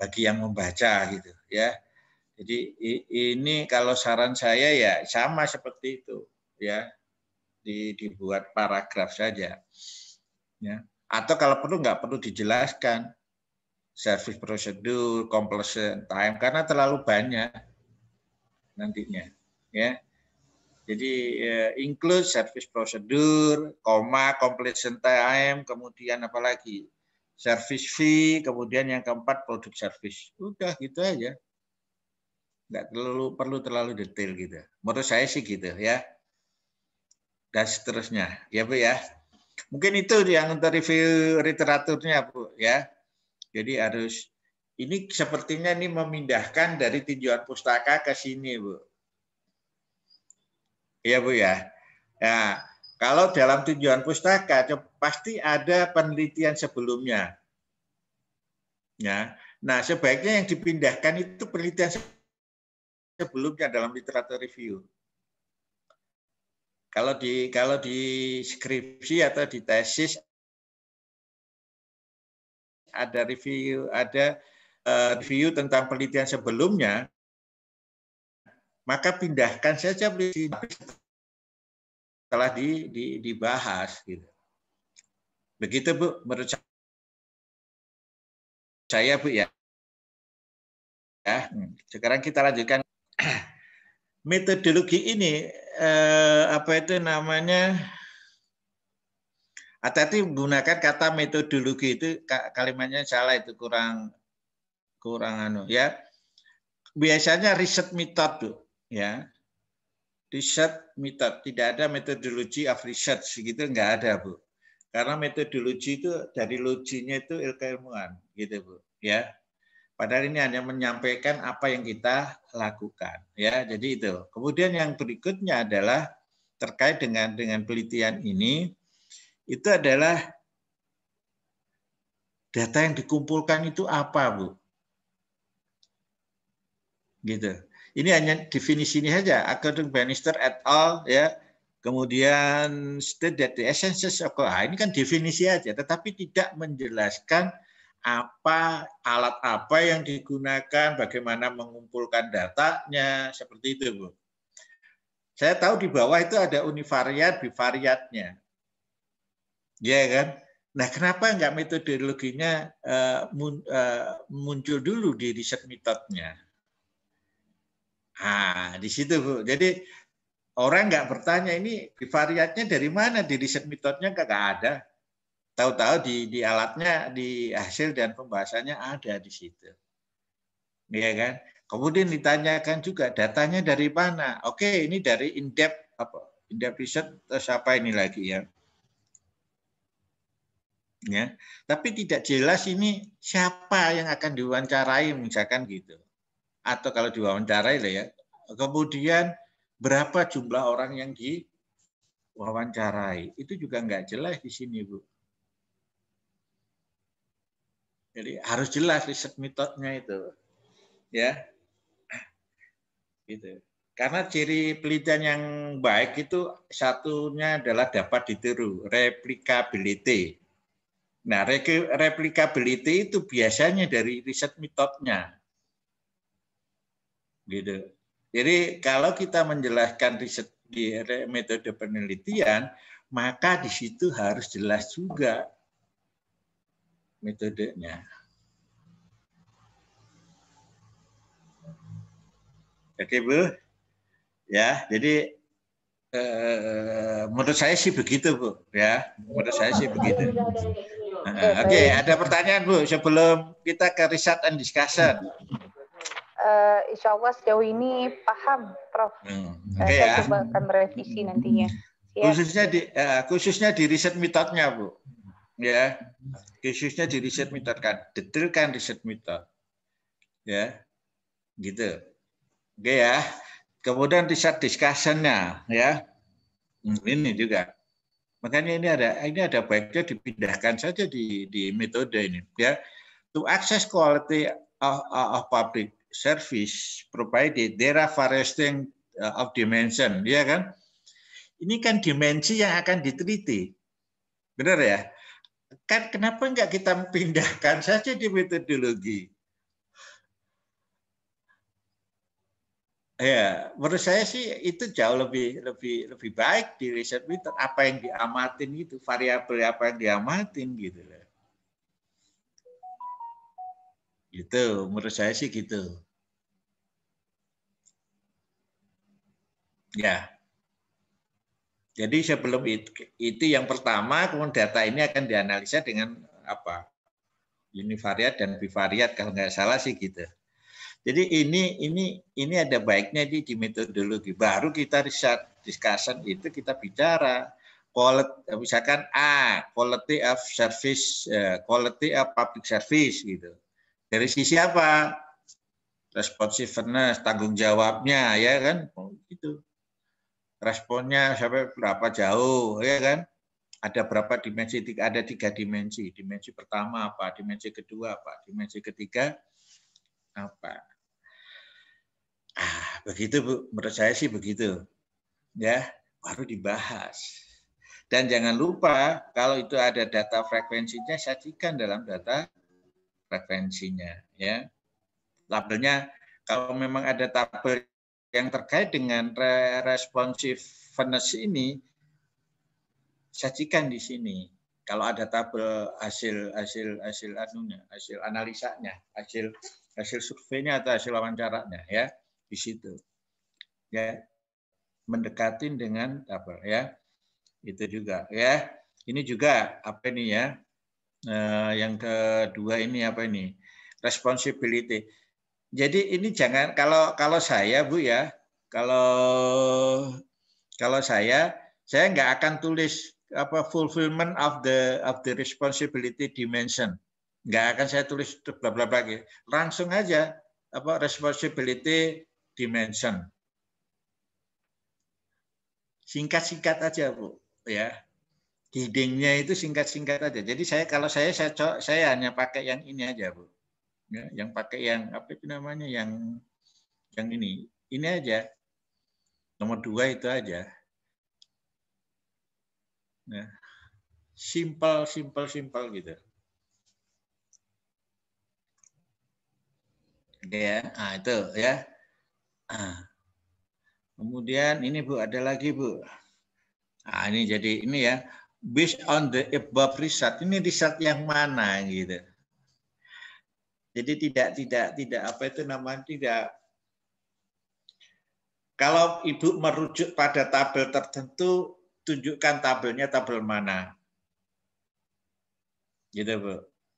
bagi yang membaca gitu ya jadi ini kalau saran saya ya sama seperti itu ya di, dibuat paragraf saja ya atau kalau perlu nggak perlu dijelaskan service prosedur, completion time karena terlalu banyak nantinya, ya. Jadi eh, include service prosedur, koma completion time, kemudian apalagi service fee, kemudian yang keempat produk service. Udah gitu aja. Enggak terlalu perlu terlalu detail gitu. Menurut saya sih gitu ya. Dan seterusnya, ya Bu ya. Mungkin itu yang untuk review literaturnya Bu ya. Jadi harus ini sepertinya ini memindahkan dari tujuan pustaka ke sini, Bu. Iya, Bu ya. Ya, kalau dalam tujuan pustaka pasti ada penelitian sebelumnya. Ya. Nah, sebaiknya yang dipindahkan itu penelitian sebelumnya dalam literatur review. Kalau di kalau di skripsi atau di tesis ada review ada eh, review tentang penelitian sebelumnya, maka pindahkan saja setelah di, di, dibahas. Gitu. Begitu Bu, menurut saya Bu ya. ya. Hmm. Sekarang kita lanjutkan metodologi ini eh, apa itu namanya hati-hati menggunakan kata metodologi itu kalimatnya salah itu kurang kurang anu ya biasanya riset method ya riset method tidak ada metodologi of research gitu nggak ada bu karena metodologi itu dari loginya itu ilmuan gitu bu ya padahal ini hanya menyampaikan apa yang kita lakukan ya jadi itu kemudian yang berikutnya adalah terkait dengan dengan penelitian ini itu adalah data yang dikumpulkan itu apa, Bu? Gitu. Ini hanya definisi ini saja, according Bannister et al. ya. Kemudian state that the essences of ah, ini kan definisi aja, tetapi tidak menjelaskan apa alat apa yang digunakan, bagaimana mengumpulkan datanya, seperti itu, Bu. Saya tahu di bawah itu ada univariat, bivariatnya ya kan? Nah, kenapa nggak metodologinya uh, muncul dulu di riset metodenya? Ah, di situ bu. Jadi orang nggak bertanya ini variatnya dari mana di riset metodenya nggak ada. Tahu-tahu di, di alatnya, di hasil dan pembahasannya ada di situ. Iya kan? Kemudian ditanyakan juga datanya dari mana? Oke, ini dari in-depth apa? In-depth research. terus apa ini lagi ya? ya tapi tidak jelas ini siapa yang akan diwawancarai misalkan gitu atau kalau diwawancarai lah ya kemudian berapa jumlah orang yang diwawancarai itu juga nggak jelas di sini bu jadi harus jelas riset metodenya itu ya gitu karena ciri pelitian yang baik itu satunya adalah dapat ditiru replicability Nah, replicability itu biasanya dari riset metodenya. Gitu. Jadi kalau kita menjelaskan riset di metode penelitian, maka di situ harus jelas juga metodenya. Oke, Bu. Ya, jadi eh, menurut saya sih begitu, Bu. Ya, menurut saya sih begitu. Oke, okay, okay, ada pertanyaan Bu sebelum kita ke riset and discussion. Uh, insya Allah sejauh ini paham, Prof. Hmm, eh, okay, ya. saya ya. coba akan merevisi nantinya. Ya. Khususnya di uh, khususnya di riset mitotnya Bu. Ya, khususnya di riset mitot kan, detailkan riset mitot. Ya, gitu. Oke okay, ya. Kemudian riset discussionnya ya. Hmm, ini juga. Makanya ini ada ini ada baiknya dipindahkan saja di di metode ini ya. To access quality of, uh, of public service provided there are various thing uh, of dimension, ya kan? Ini kan dimensi yang akan diteliti. Benar ya? Kan kenapa enggak kita pindahkan saja di metodologi? Ya, menurut saya sih itu jauh lebih lebih lebih baik di riset Twitter apa yang diamatin itu variabel apa yang diamatin gitu loh. Gitu, menurut saya sih gitu. Ya. Jadi sebelum itu, itu yang pertama, kemudian data ini akan dianalisa dengan apa? Univariat dan bivariat kalau nggak salah sih gitu. Jadi ini ini ini ada baiknya di, di metodologi. Baru kita riset discussion itu kita bicara quality misalkan A, quality of service, eh, quality of public service gitu. Dari sisi apa? Responsiveness, tanggung jawabnya ya kan? Oh, itu responnya sampai berapa jauh ya kan ada berapa dimensi ada tiga dimensi dimensi pertama apa dimensi kedua apa dimensi ketiga apa Ah, begitu Bu. menurut saya sih begitu. Ya, baru dibahas. Dan jangan lupa kalau itu ada data frekuensinya sajikan dalam data frekuensinya ya. Labelnya kalau memang ada tabel yang terkait dengan responsiveness ini sajikan di sini kalau ada tabel hasil hasil hasil anunya hasil analisanya hasil hasil surveinya atau hasil wawancaranya ya di situ. Ya, mendekatin dengan apa ya? Itu juga ya. Ini juga apa ini ya? Nah, yang kedua ini apa ini? Responsibility. Jadi ini jangan kalau kalau saya Bu ya, kalau kalau saya saya nggak akan tulis apa fulfillment of the of the responsibility dimension nggak akan saya tulis bla bla bla gitu. langsung aja apa responsibility dimension. Singkat-singkat aja, Bu, ya. Hidingnya itu singkat-singkat aja. Jadi saya kalau saya saya saya hanya pakai yang ini aja, Bu. Ya, yang pakai yang apa itu namanya yang yang ini. Ini aja. Nomor dua itu aja. Nah, simple, simple, simple gitu. ya, nah, itu ya. Ah. Kemudian ini Bu ada lagi Bu. Nah, ini jadi ini ya based on the above result ini riset yang mana gitu. Jadi tidak tidak tidak apa itu namanya tidak kalau ibu merujuk pada tabel tertentu tunjukkan tabelnya tabel mana. Gitu Bu.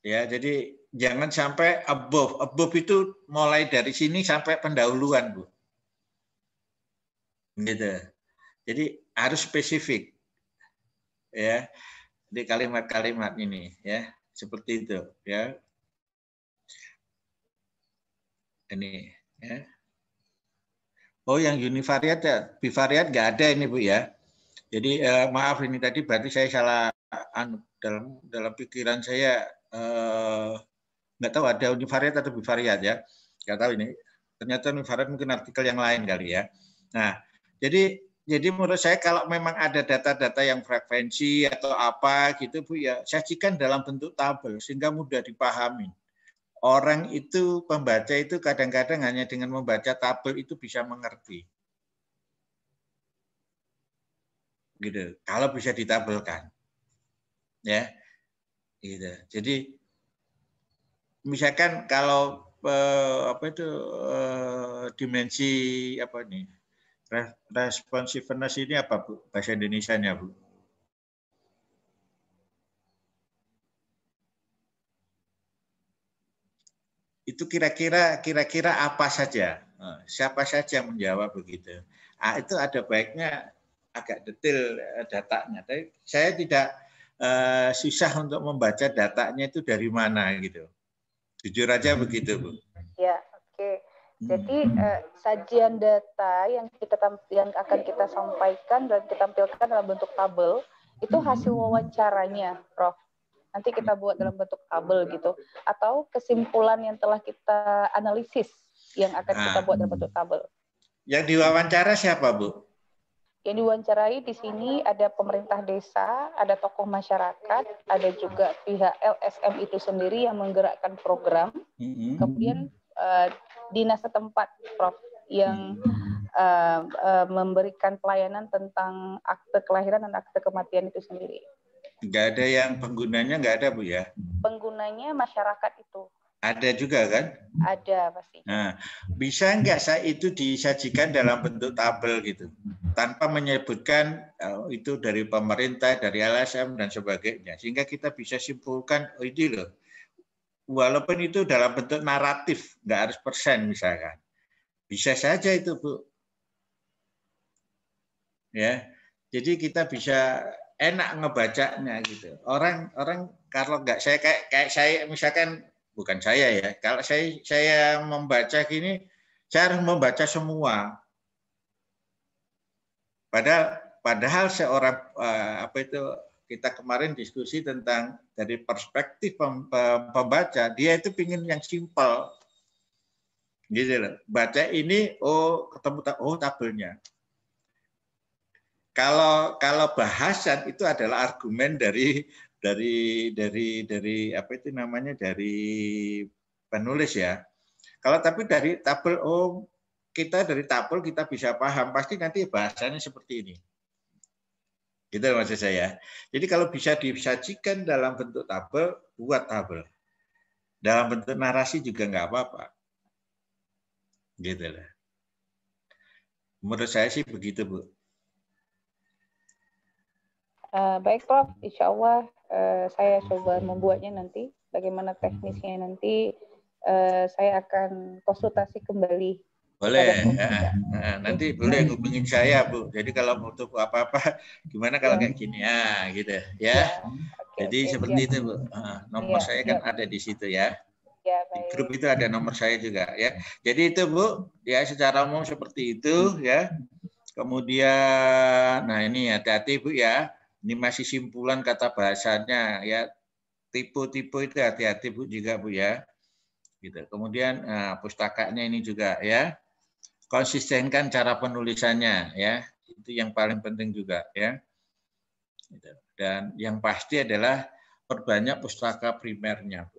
Ya, jadi jangan sampai above. Above itu mulai dari sini sampai pendahuluan, Bu gitu jadi harus spesifik ya di kalimat-kalimat ini ya seperti itu ya ini ya oh yang univariat ya bivariat nggak ada ini bu ya jadi eh, maaf ini tadi berarti saya salah anu, dalam dalam pikiran saya eh, nggak tahu ada univariat atau bivariat ya nggak tahu ini ternyata univariat mungkin artikel yang lain kali ya nah jadi jadi menurut saya kalau memang ada data-data yang frekuensi atau apa gitu Bu ya, sajikan dalam bentuk tabel sehingga mudah dipahami. Orang itu pembaca itu kadang-kadang hanya dengan membaca tabel itu bisa mengerti. Gitu. Kalau bisa ditabelkan. Ya. Gitu. Jadi misalkan kalau eh, apa itu eh, dimensi apa nih Responsiveness ini apa Bu? Bahasa Indonesia-nya Bu? Itu kira-kira kira-kira apa saja? Nah, siapa saja yang menjawab begitu? Ah, itu ada baiknya agak detail eh, datanya. Tapi saya tidak uh, susah untuk membaca datanya itu dari mana gitu. Jujur aja begitu, Bu. Ya, oke. Okay. Jadi hmm. eh, sajian data yang kita yang akan kita sampaikan dan kita tampilkan dalam bentuk tabel itu hasil wawancaranya, Prof. Nanti kita buat dalam bentuk tabel gitu atau kesimpulan yang telah kita analisis yang akan kita nah. buat dalam bentuk tabel. Yang diwawancara siapa, Bu? Yang diwawancarai di sini ada pemerintah desa, ada tokoh masyarakat, ada juga pihak LSM itu sendiri yang menggerakkan program. Hmm. Kemudian Eh, dinas setempat, Prof, yang uh, uh, memberikan pelayanan tentang akte kelahiran dan akte kematian itu sendiri. Enggak ada yang penggunanya enggak ada, Bu ya? Penggunanya masyarakat itu. Ada juga kan? Ada pasti. Nah, bisa enggak saya itu disajikan dalam bentuk tabel gitu, tanpa menyebutkan oh, itu dari pemerintah, dari LSM dan sebagainya, sehingga kita bisa simpulkan oh, ini loh walaupun itu dalam bentuk naratif, nggak harus persen misalkan. Bisa saja itu, Bu. Ya. Jadi kita bisa enak ngebacanya gitu. Orang orang kalau nggak saya kayak kayak saya misalkan bukan saya ya. Kalau saya saya membaca gini, saya harus membaca semua. Padahal padahal seorang eh, apa itu kita kemarin diskusi tentang dari perspektif pembaca, dia itu pingin yang simpel. Gitu loh. Baca ini, oh ketemu, oh tabelnya. Kalau kalau bahasan itu adalah argumen dari dari dari dari apa itu namanya dari penulis ya. Kalau tapi dari tabel oh kita dari tabel kita bisa paham pasti nanti bahasanya seperti ini. Itu maksud saya. Jadi kalau bisa disajikan dalam bentuk tabel, buat tabel. Dalam bentuk narasi juga nggak apa-apa. Gitu lah. Menurut saya sih begitu, Bu. Uh, baik, Prof. Insya Allah uh, saya coba membuatnya nanti. Bagaimana teknisnya nanti, uh, saya akan konsultasi kembali boleh. Nah, nanti boleh hubungin saya, Bu. Jadi kalau mau tuh apa-apa, gimana kalau kayak gini ya, gitu ya. ya. Jadi seperti itu, Bu. Nomor iya, saya kan ada di situ ya. ya di grup itu ada nomor saya juga ya. Jadi itu Bu, ya secara umum seperti itu ya. Kemudian nah ini hati-hati Bu ya. Ini masih simpulan kata bahasanya ya. Tipu-tipu itu hati-hati Bu juga Bu ya. Gitu. Kemudian nah, pustakanya ini juga ya konsistenkan cara penulisannya ya itu yang paling penting juga ya gitu. dan yang pasti adalah perbanyak pustaka primernya bu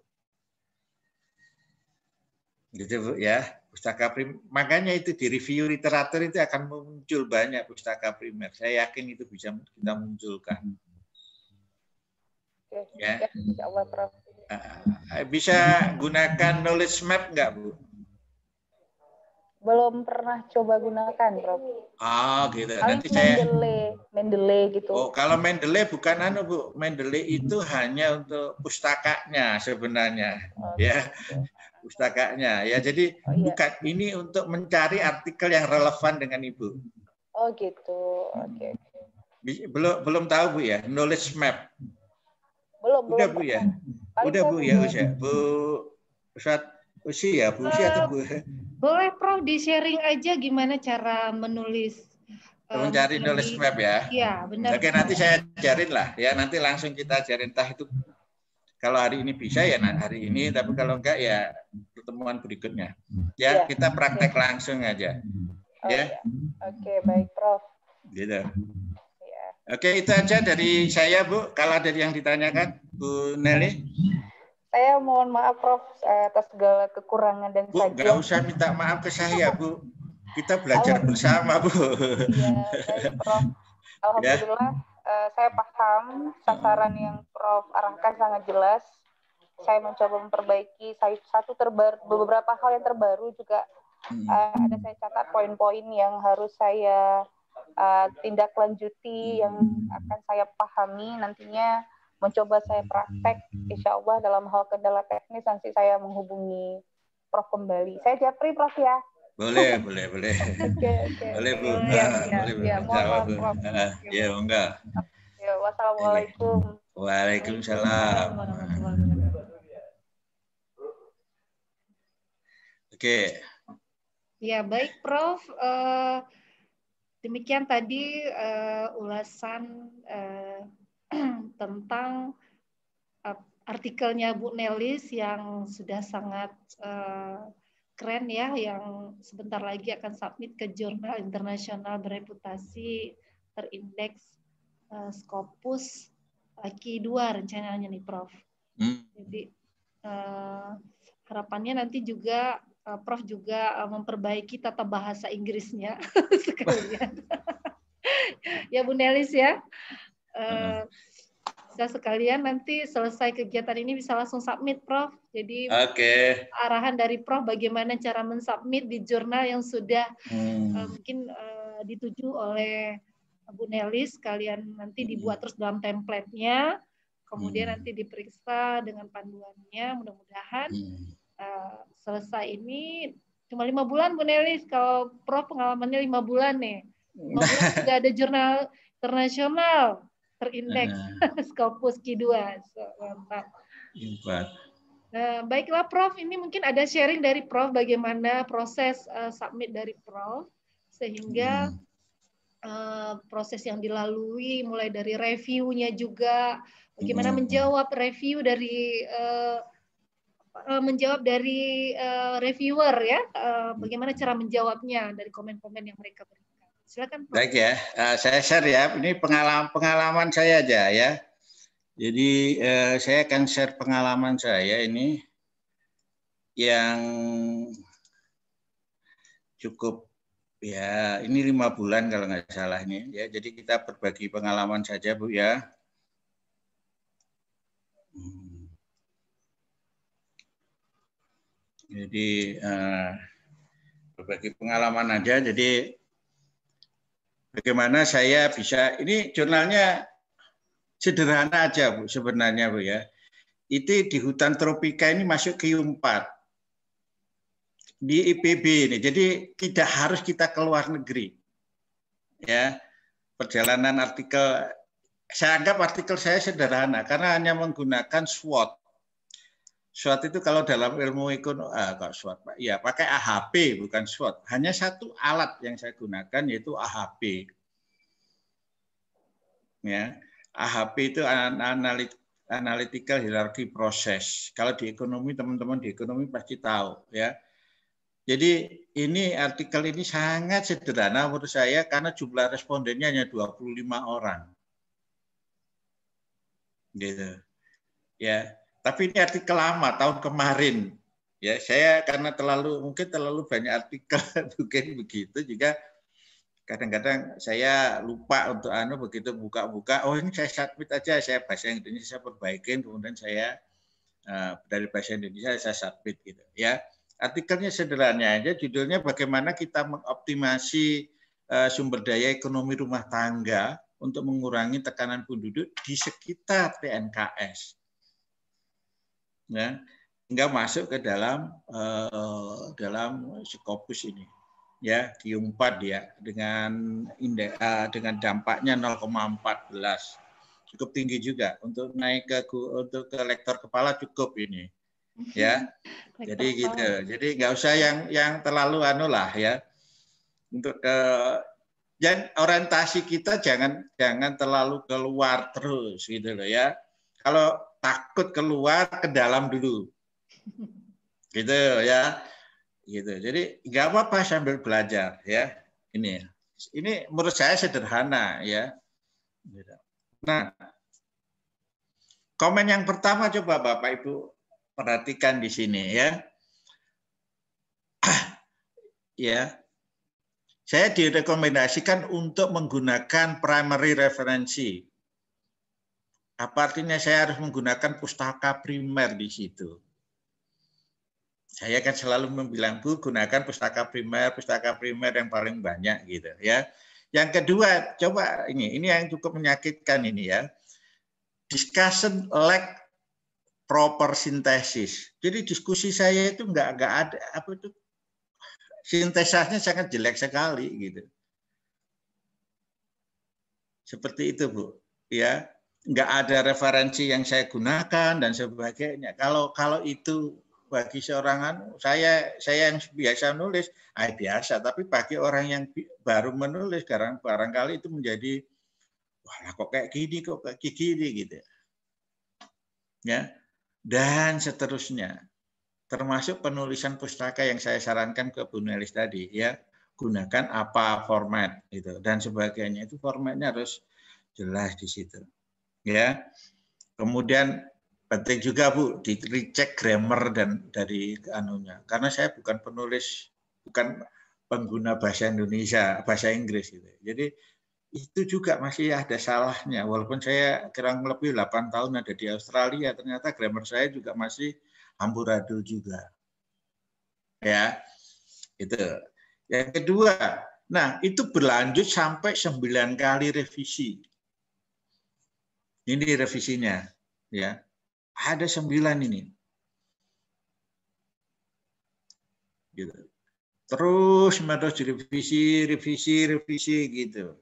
gitu bu ya pustaka prim makanya itu di review literatur itu akan muncul banyak pustaka primer saya yakin itu bisa kita munculkan Oke, ya. ya, ah, ah, ah. Bisa gunakan knowledge map nggak, Bu? belum pernah coba gunakan, Bro. Ah, gitu. Kalau Nanti saya Mendeley, gitu. Oh, kalau Mendeley bukan anu, Bu. Mendeley itu hanya untuk pustakanya sebenarnya. Oh, ya. Gitu. Pustakanya. Ya, jadi oh, iya. bukan ini untuk mencari artikel yang relevan dengan Ibu. Oh, gitu. Oke. Okay. Belum belum tahu, Bu ya, knowledge map. Belum, Udah, Bu ya. Udah, ya, Bu ya, Bu. Ustaz usia, ya, Bu usia atau Bu boleh Prof di-sharing aja gimana cara menulis eh, mencari uh, nulis web ya. Iya, benar. Oke, nanti saya ajarin lah ya, nanti langsung kita ajarin tah itu kalau hari ini bisa ya nah hari ini, tapi kalau enggak ya pertemuan berikutnya. Ya, ya. kita praktek ya. langsung aja. Oh, ya. ya. Oke, baik Prof. Gitu. Ya. Oke, itu aja dari saya Bu. Kalau ada yang ditanyakan Bu Nelly saya mohon maaf Prof atas segala kekurangan dan Bu, nggak usah minta maaf ke saya Bu. Kita belajar bersama Bu. Iya, Prof. Ya. Alhamdulillah ya. saya paham sasaran yang Prof arahkan sangat jelas. Saya mencoba memperbaiki satu terbaru beberapa hal yang terbaru juga hmm. Eh, ada saya catat poin-poin yang harus saya eh, tindak lanjuti yang akan saya pahami nantinya mencoba saya hmm, praktek, hmm, hmm. insya Allah dalam hal kendala teknis nanti saya menghubungi Prof kembali. Saya japri Prof ya. Boleh, boleh, boleh. Boleh Bu. Ya, boleh boleh ya, Bu. Ya, Bu. ya, enggak. Ya, wassalamualaikum. Waalaikumsalam. Oke. Okay. Ya, baik Prof. Uh, demikian tadi uh, ulasan uh, tentang artikelnya Bu Nelis yang sudah sangat eh, keren ya yang sebentar lagi akan submit ke jurnal internasional bereputasi terindeks uh, Scopus Q2 rencananya nih Prof. Hmm. Jadi eh, harapannya nanti juga Prof juga memperbaiki tata bahasa Inggrisnya sekalian. ya Bu Nelis ya uh, bisa eh, sekalian nanti selesai kegiatan ini bisa langsung submit Prof. Jadi okay. arahan dari Prof bagaimana cara mensubmit di jurnal yang sudah hmm. uh, mungkin uh, dituju oleh Bu Nelly Kalian nanti hmm. dibuat terus dalam templatenya, kemudian hmm. nanti diperiksa dengan panduannya. Mudah-mudahan hmm. uh, selesai ini cuma lima bulan Bu Nelly. Kalau Prof pengalamannya lima bulan nih, lima bulan sudah ada jurnal internasional terindeks uh, Scopus Q2. Iya, eh, baiklah Prof, ini mungkin ada sharing dari Prof bagaimana proses uh, submit dari Prof sehingga uh, proses yang dilalui mulai dari reviewnya juga bagaimana iya. menjawab review dari uh, uh, menjawab dari uh, reviewer ya uh, bagaimana cara menjawabnya dari komen-komen yang mereka berikan Silakan. Pak. Baik ya, uh, saya share ya. Ini pengalaman pengalaman saya aja ya. Jadi uh, saya akan share pengalaman saya ini yang cukup ya ini lima bulan kalau nggak salah ini ya. Jadi kita berbagi pengalaman saja bu ya. Hmm. Jadi eh, berbagi pengalaman aja. Jadi Bagaimana saya bisa ini jurnalnya sederhana aja Bu sebenarnya Bu ya. Itu di hutan tropika ini masuk ke 4 di IPB ini. Jadi tidak harus kita ke luar negeri. Ya. Perjalanan artikel saya anggap artikel saya sederhana karena hanya menggunakan SWOT SWOT itu kalau dalam ilmu ekonomi, ah, kalau SWOT, ya pakai AHP bukan SWOT. Hanya satu alat yang saya gunakan yaitu AHP. Ya, AHP itu analytical hierarchy process. Kalau di ekonomi teman-teman di ekonomi pasti tahu ya. Jadi ini artikel ini sangat sederhana menurut saya karena jumlah respondennya hanya 25 orang. Gitu. Ya. Tapi ini artikel lama tahun kemarin. Ya, saya karena terlalu mungkin terlalu banyak artikel mungkin begitu juga kadang-kadang saya lupa untuk anu begitu buka-buka oh ini saya submit aja saya bahasa Indonesia saya perbaikin kemudian saya uh, dari bahasa Indonesia saya submit gitu ya artikelnya sederhana aja judulnya bagaimana kita mengoptimasi uh, sumber daya ekonomi rumah tangga untuk mengurangi tekanan penduduk di sekitar PNKS ya, hingga masuk ke dalam uh, dalam skopus ini ya 4 ya dengan indeks uh, dengan dampaknya 0,14 cukup tinggi juga untuk naik ke untuk ke lektor kepala cukup ini mm-hmm. ya jadi gitu jadi nggak usah yang yang terlalu anu lah ya untuk ke dan orientasi kita jangan jangan terlalu keluar terus gitu loh ya kalau takut keluar ke dalam dulu. Gitu ya. Gitu. Jadi nggak apa-apa sambil belajar ya. Ini ini menurut saya sederhana ya. Gitu. Nah, komen yang pertama coba Bapak Ibu perhatikan di sini ya. ya. Saya direkomendasikan untuk menggunakan primary referensi apa artinya saya harus menggunakan pustaka primer di situ? Saya kan selalu membilang Bu gunakan pustaka primer, pustaka primer yang paling banyak gitu ya. Yang kedua, coba ini ini yang cukup menyakitkan ini ya. Discussion lack proper sintesis. Jadi diskusi saya itu nggak nggak ada apa itu sintesisnya sangat jelek sekali gitu. Seperti itu bu, ya nggak ada referensi yang saya gunakan dan sebagainya. Kalau kalau itu bagi seorang anu, saya saya yang biasa nulis, ah biasa, tapi bagi orang yang baru menulis sekarang barangkali itu menjadi wah kok kayak gini kok kayak gini gitu. Ya. ya. Dan seterusnya. Termasuk penulisan pustaka yang saya sarankan ke Bu Nelis tadi ya, gunakan apa format itu dan sebagainya. Itu formatnya harus jelas di situ ya. Kemudian penting juga Bu dicek grammar dan dari anunya. Karena saya bukan penulis, bukan pengguna bahasa Indonesia, bahasa Inggris gitu. Jadi itu juga masih ada salahnya walaupun saya kurang lebih 8 tahun ada di Australia ternyata grammar saya juga masih amburadul juga. Ya. Itu. Yang kedua, nah itu berlanjut sampai 9 kali revisi ini revisinya ya ada sembilan ini gitu terus terus direvisi revisi revisi gitu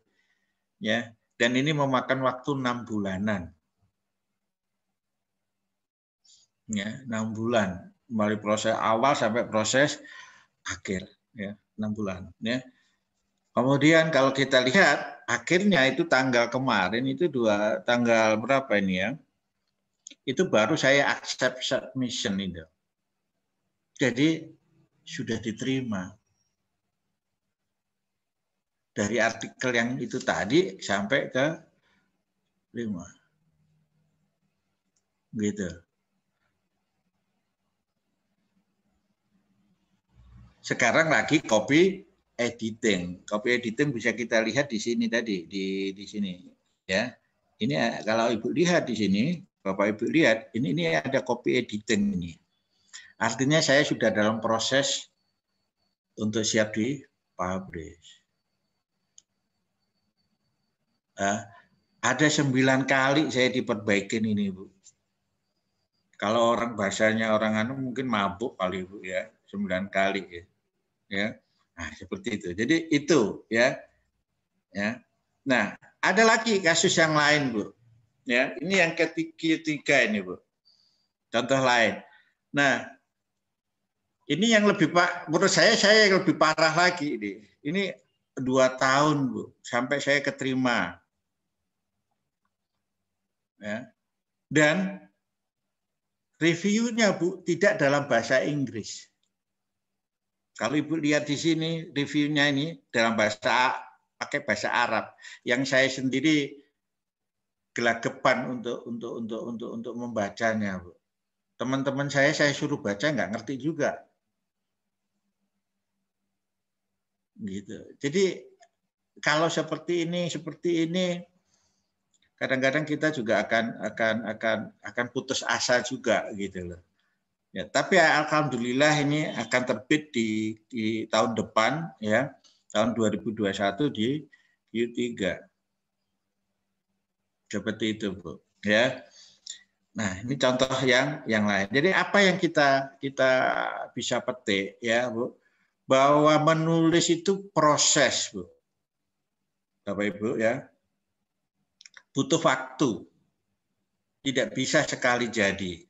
ya dan ini memakan waktu enam bulanan ya enam bulan dari proses awal sampai proses akhir ya enam bulan ya kemudian kalau kita lihat akhirnya itu tanggal kemarin itu dua tanggal berapa ini ya? Itu baru saya accept submission itu. Jadi sudah diterima. Dari artikel yang itu tadi sampai ke lima. Gitu. Sekarang lagi copy editing. Copy editing bisa kita lihat di sini tadi di di sini ya. Ini eh, kalau Ibu lihat di sini, Bapak Ibu lihat ini ini ada copy editing ini. Artinya saya sudah dalam proses untuk siap di publish. Nah, ada sembilan kali saya diperbaiki ini Bu. Kalau orang bahasanya orang anu mungkin mabuk kali Bu ya, sembilan kali ya. Ya Nah, seperti itu. Jadi itu ya. Ya. Nah, ada lagi kasus yang lain, Bu. Ya, ini yang ketiga ini, Bu. Contoh lain. Nah, ini yang lebih pak menurut saya saya yang lebih parah lagi ini. Ini dua tahun, Bu, sampai saya keterima. Ya. Dan reviewnya, Bu, tidak dalam bahasa Inggris. Kalau Ibu lihat di sini reviewnya ini dalam bahasa pakai bahasa Arab yang saya sendiri gelagapan untuk untuk untuk untuk untuk membacanya, Bu. Teman-teman saya saya suruh baca nggak ngerti juga. Gitu. Jadi kalau seperti ini seperti ini kadang-kadang kita juga akan akan akan akan putus asa juga gitu loh. Ya, tapi alhamdulillah ini akan terbit di, di tahun depan ya, tahun 2021 di u 3 Seperti itu, Bu. Ya. Nah, ini contoh yang yang lain. Jadi apa yang kita kita bisa petik ya, Bu? Bahwa menulis itu proses, Bu. Bapak Ibu ya. Butuh waktu. Tidak bisa sekali jadi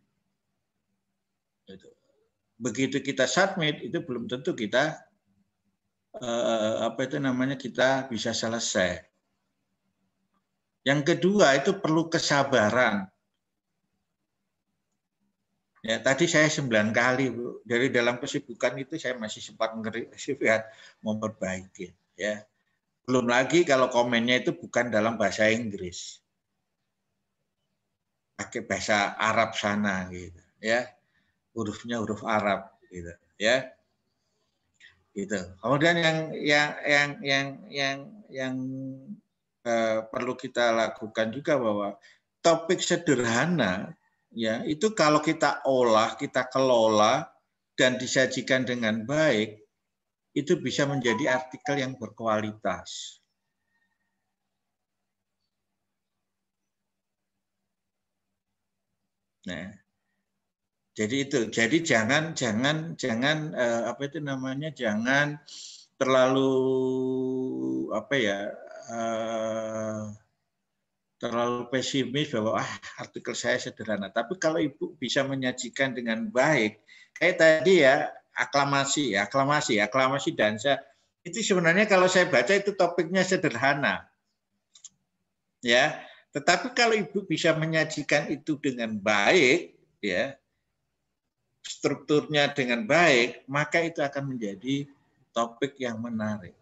begitu kita submit itu belum tentu kita eh, apa itu namanya kita bisa selesai. Yang kedua itu perlu kesabaran. Ya, tadi saya sembilan kali Bu. Dari dalam kesibukan itu saya masih sempat lihat memperbaiki ya. Belum lagi kalau komennya itu bukan dalam bahasa Inggris. Pakai bahasa Arab sana gitu ya hurufnya huruf Arab gitu ya gitu kemudian yang yang yang yang yang yang uh, perlu kita lakukan juga bahwa topik sederhana ya itu kalau kita olah kita kelola dan disajikan dengan baik itu bisa menjadi artikel yang berkualitas Nah, jadi itu. Jadi jangan jangan jangan eh, apa itu namanya? Jangan terlalu apa ya? Eh, terlalu pesimis bahwa ah artikel saya sederhana. Tapi kalau ibu bisa menyajikan dengan baik, kayak tadi ya aklamasi, ya, aklamasi, aklamasi dansa itu sebenarnya kalau saya baca itu topiknya sederhana, ya. Tetapi kalau ibu bisa menyajikan itu dengan baik, ya strukturnya dengan baik, maka itu akan menjadi topik yang menarik.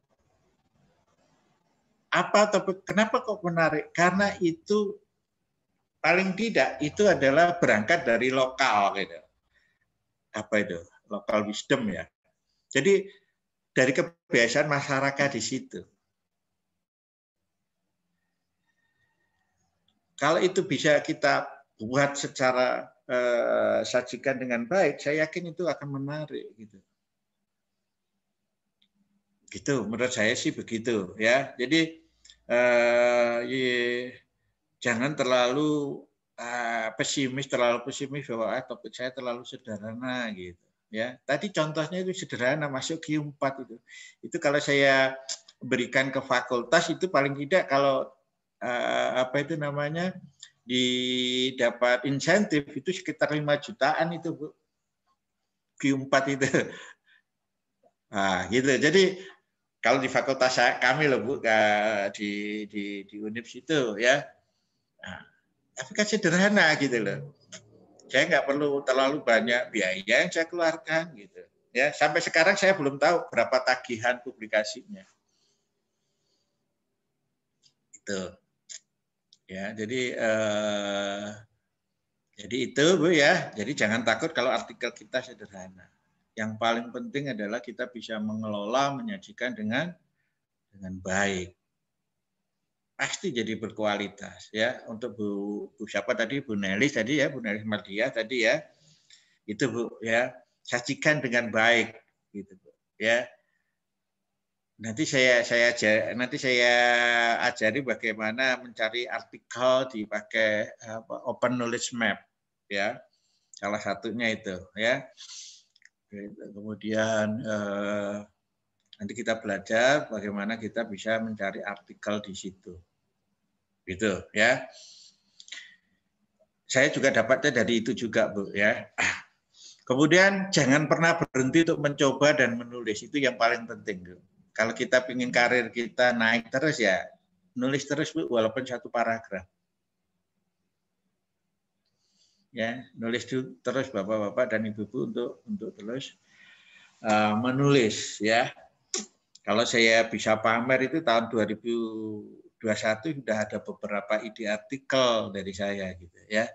Apa topik? Kenapa kok menarik? Karena itu paling tidak itu adalah berangkat dari lokal gitu. Apa itu? Lokal wisdom ya. Jadi dari kebiasaan masyarakat di situ. Kalau itu bisa kita buat secara Eh, sajikan dengan baik, saya yakin itu akan menarik gitu. Gitu, menurut saya sih begitu ya. Jadi eh, jangan terlalu eh, pesimis, terlalu pesimis bahwa eh, topik saya terlalu sederhana gitu. Ya, tadi contohnya itu sederhana masuk Q4 itu. Itu kalau saya berikan ke fakultas itu paling tidak kalau eh, apa itu namanya didapat insentif itu sekitar 5 jutaan itu Bu. Q4 itu. Nah, gitu. Jadi kalau di fakultas saya, kami loh Bu di di di Unip situ ya. Nah, tapi kan sederhana gitu loh. Saya nggak perlu terlalu banyak biaya yang saya keluarkan gitu. Ya, sampai sekarang saya belum tahu berapa tagihan publikasinya. Itu. Ya, jadi eh, jadi itu Bu ya. Jadi jangan takut kalau artikel kita sederhana. Yang paling penting adalah kita bisa mengelola, menyajikan dengan dengan baik. Pasti jadi berkualitas ya. Untuk Bu, Bu siapa tadi Bu Nelly tadi ya, Bu Nelly Mardia tadi ya. Itu Bu ya, sajikan dengan baik gitu Bu. Ya, nanti saya saya ajar, nanti saya ajari bagaimana mencari artikel dipakai apa, open knowledge map ya salah satunya itu ya kemudian eh, nanti kita belajar bagaimana kita bisa mencari artikel di situ gitu ya saya juga dapatnya dari itu juga bu ya kemudian jangan pernah berhenti untuk mencoba dan menulis itu yang paling penting bu kalau kita ingin karir kita naik terus ya nulis terus Bu walaupun satu paragraf. Ya, nulis terus Bapak-bapak dan Ibu-ibu untuk untuk terus uh, menulis ya. Kalau saya bisa pamer itu tahun 2021 sudah ada beberapa ide artikel dari saya gitu ya.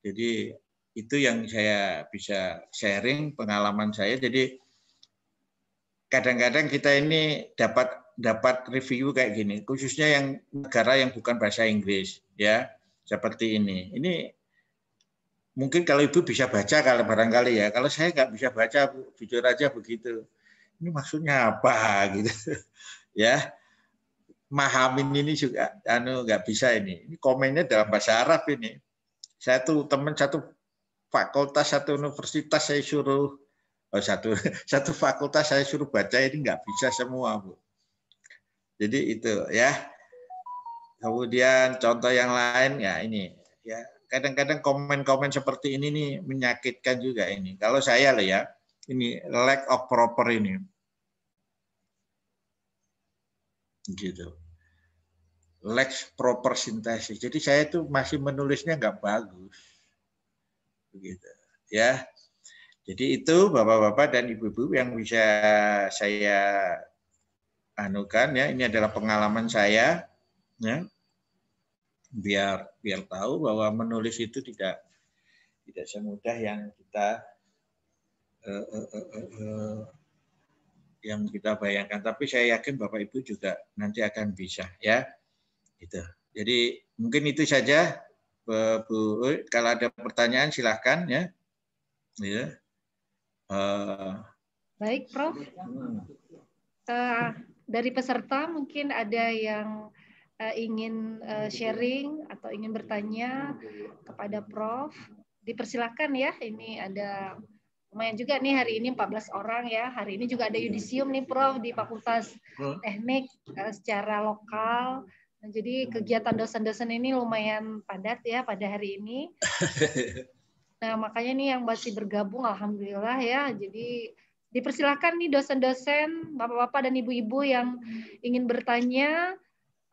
Jadi itu yang saya bisa sharing pengalaman saya. Jadi kadang-kadang kita ini dapat dapat review kayak gini, khususnya yang negara yang bukan bahasa Inggris, ya seperti ini. Ini mungkin kalau ibu bisa baca kalau barangkali ya, kalau saya nggak bisa baca, jujur aja begitu. Ini maksudnya apa gitu, ya? Mahamin ini juga, anu nggak bisa ini. Ini komennya dalam bahasa Arab ini. Saya tuh teman satu fakultas satu universitas saya suruh Oh satu satu fakultas saya suruh baca ini nggak bisa semua bu jadi itu ya kemudian contoh yang lain ya ini ya kadang-kadang komen-komen seperti ini nih menyakitkan juga ini kalau saya loh ya ini lack of proper ini gitu lack proper sintesis jadi saya itu masih menulisnya nggak bagus begitu ya jadi itu Bapak-bapak dan Ibu-ibu yang bisa saya anukan ya, ini adalah pengalaman saya ya. Biar biar tahu bahwa menulis itu tidak tidak semudah yang kita uh, uh, uh, uh, uh, yang kita bayangkan. Tapi saya yakin Bapak Ibu juga nanti akan bisa ya. Itu. Jadi mungkin itu saja Bu, kalau ada pertanyaan silahkan ya. Ya. Eh, Baik, Prof. Uh, dari peserta mungkin ada yang uh, ingin uh, sharing atau ingin bertanya kepada Prof. Dipersilakan ya. Ini ada lumayan juga nih hari ini 14 orang ya. Hari ini juga ada yudisium nih Prof di Fakultas Teknik uh, secara lokal. Nah, jadi kegiatan dosen-dosen ini lumayan padat ya pada hari ini. Nah, makanya nih yang masih bergabung alhamdulillah ya. Jadi dipersilahkan nih dosen-dosen, bapak-bapak dan ibu-ibu yang ingin bertanya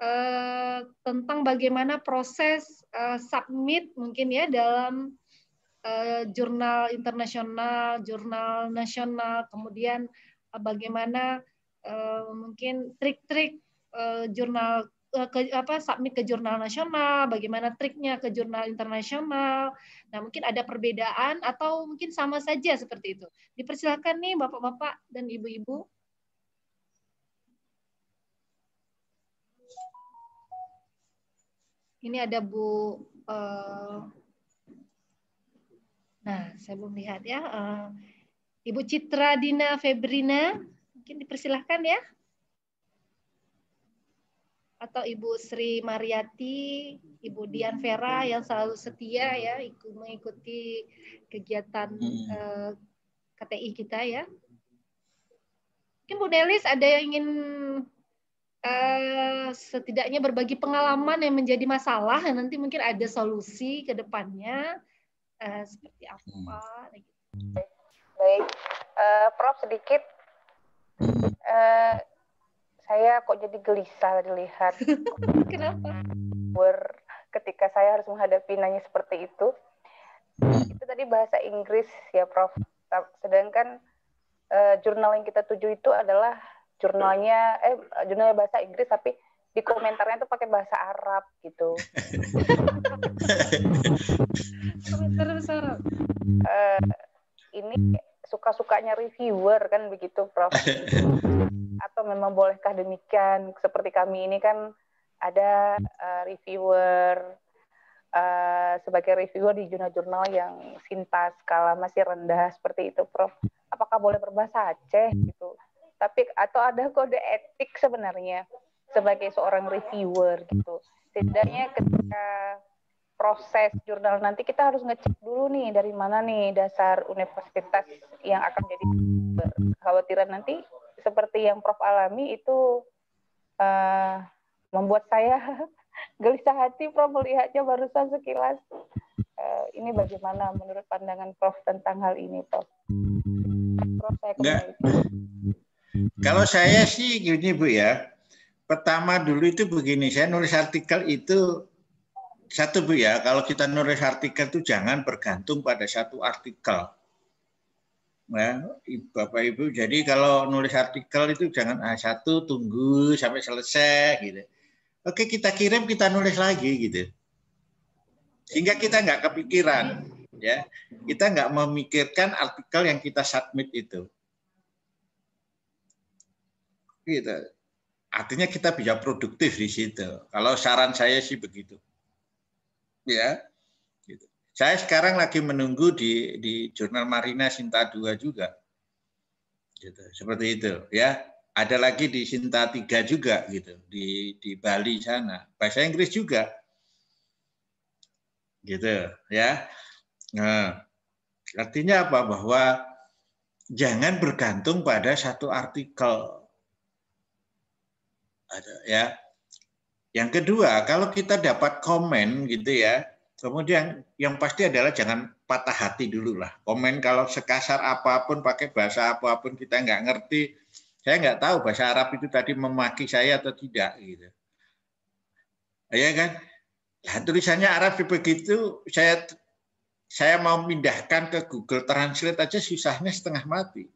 eh, tentang bagaimana proses eh, submit mungkin ya dalam eh, jurnal internasional, jurnal nasional, kemudian eh, bagaimana eh, mungkin trik-trik eh, jurnal Eh, ke apa submit ke jurnal nasional, bagaimana triknya ke jurnal internasional. Nah, mungkin ada perbedaan atau mungkin sama saja seperti itu. Dipersilakan nih Bapak-bapak dan Ibu-ibu. Ini ada Bu uh, Nah, saya belum lihat ya. Uh, Ibu Citra Dina Febrina, mungkin dipersilahkan ya atau Ibu Sri Mariati, Ibu Dian Vera yang selalu setia ya ikut mengikuti kegiatan uh, hmm. eh, KTI kita ya. Mungkin Bu Nelis ada yang ingin uh, setidaknya berbagi pengalaman yang menjadi masalah yang nanti mungkin ada solusi ke depannya uh, seperti apa. Hmm. Gitu. Baik, uh, Prof sedikit. Uh, saya kok jadi gelisah dilihat. Kenapa? Ber ketika saya harus menghadapi nanya seperti itu. Itu tadi bahasa Inggris ya, Prof. Sedangkan uh, jurnal yang kita tuju itu adalah jurnalnya eh jurnalnya bahasa Inggris tapi di komentarnya tuh pakai bahasa Arab gitu. Uh, ini suka-sukanya reviewer kan begitu, Prof. atau memang bolehkah demikian seperti kami ini kan ada uh, reviewer uh, sebagai reviewer di jurnal-jurnal yang sintas skala masih rendah seperti itu Prof hmm. apakah boleh berbahasa Aceh hmm. gitu tapi atau ada kode etik sebenarnya sebagai seorang reviewer gitu setidaknya ketika proses jurnal nanti kita harus ngecek dulu nih dari mana nih dasar universitas yang akan jadi khawatiran nanti seperti yang Prof alami itu uh, membuat saya gelisah hati Prof melihatnya barusan sekilas. Uh, ini bagaimana menurut pandangan Prof tentang hal ini, Prof? Prof saya Kalau saya sih gini Bu ya. Pertama dulu itu begini, saya nulis artikel itu satu Bu ya, kalau kita nulis artikel itu jangan bergantung pada satu artikel ya, Bapak Ibu. Jadi kalau nulis artikel itu jangan A1 ah, tunggu sampai selesai gitu. Oke, kita kirim, kita nulis lagi gitu. Sehingga kita nggak kepikiran ya. Kita nggak memikirkan artikel yang kita submit itu. Gitu. Artinya kita bisa produktif di situ. Kalau saran saya sih begitu. Ya. Saya sekarang lagi menunggu di di jurnal Marina Sinta 2 juga. Gitu, seperti itu ya. Ada lagi di Sinta 3 juga gitu di di Bali sana. Bahasa Inggris juga. Gitu ya. Nah, artinya apa? Bahwa jangan bergantung pada satu artikel. Ada ya. Yang kedua, kalau kita dapat komen gitu ya, Kemudian yang pasti adalah jangan patah hati dulu lah. Komen kalau sekasar apapun, pakai bahasa apapun kita nggak ngerti. Saya nggak tahu bahasa Arab itu tadi memaki saya atau tidak gitu. Ya kan? Nah, tulisannya Arab begitu, saya saya mau pindahkan ke Google Translate aja susahnya setengah mati.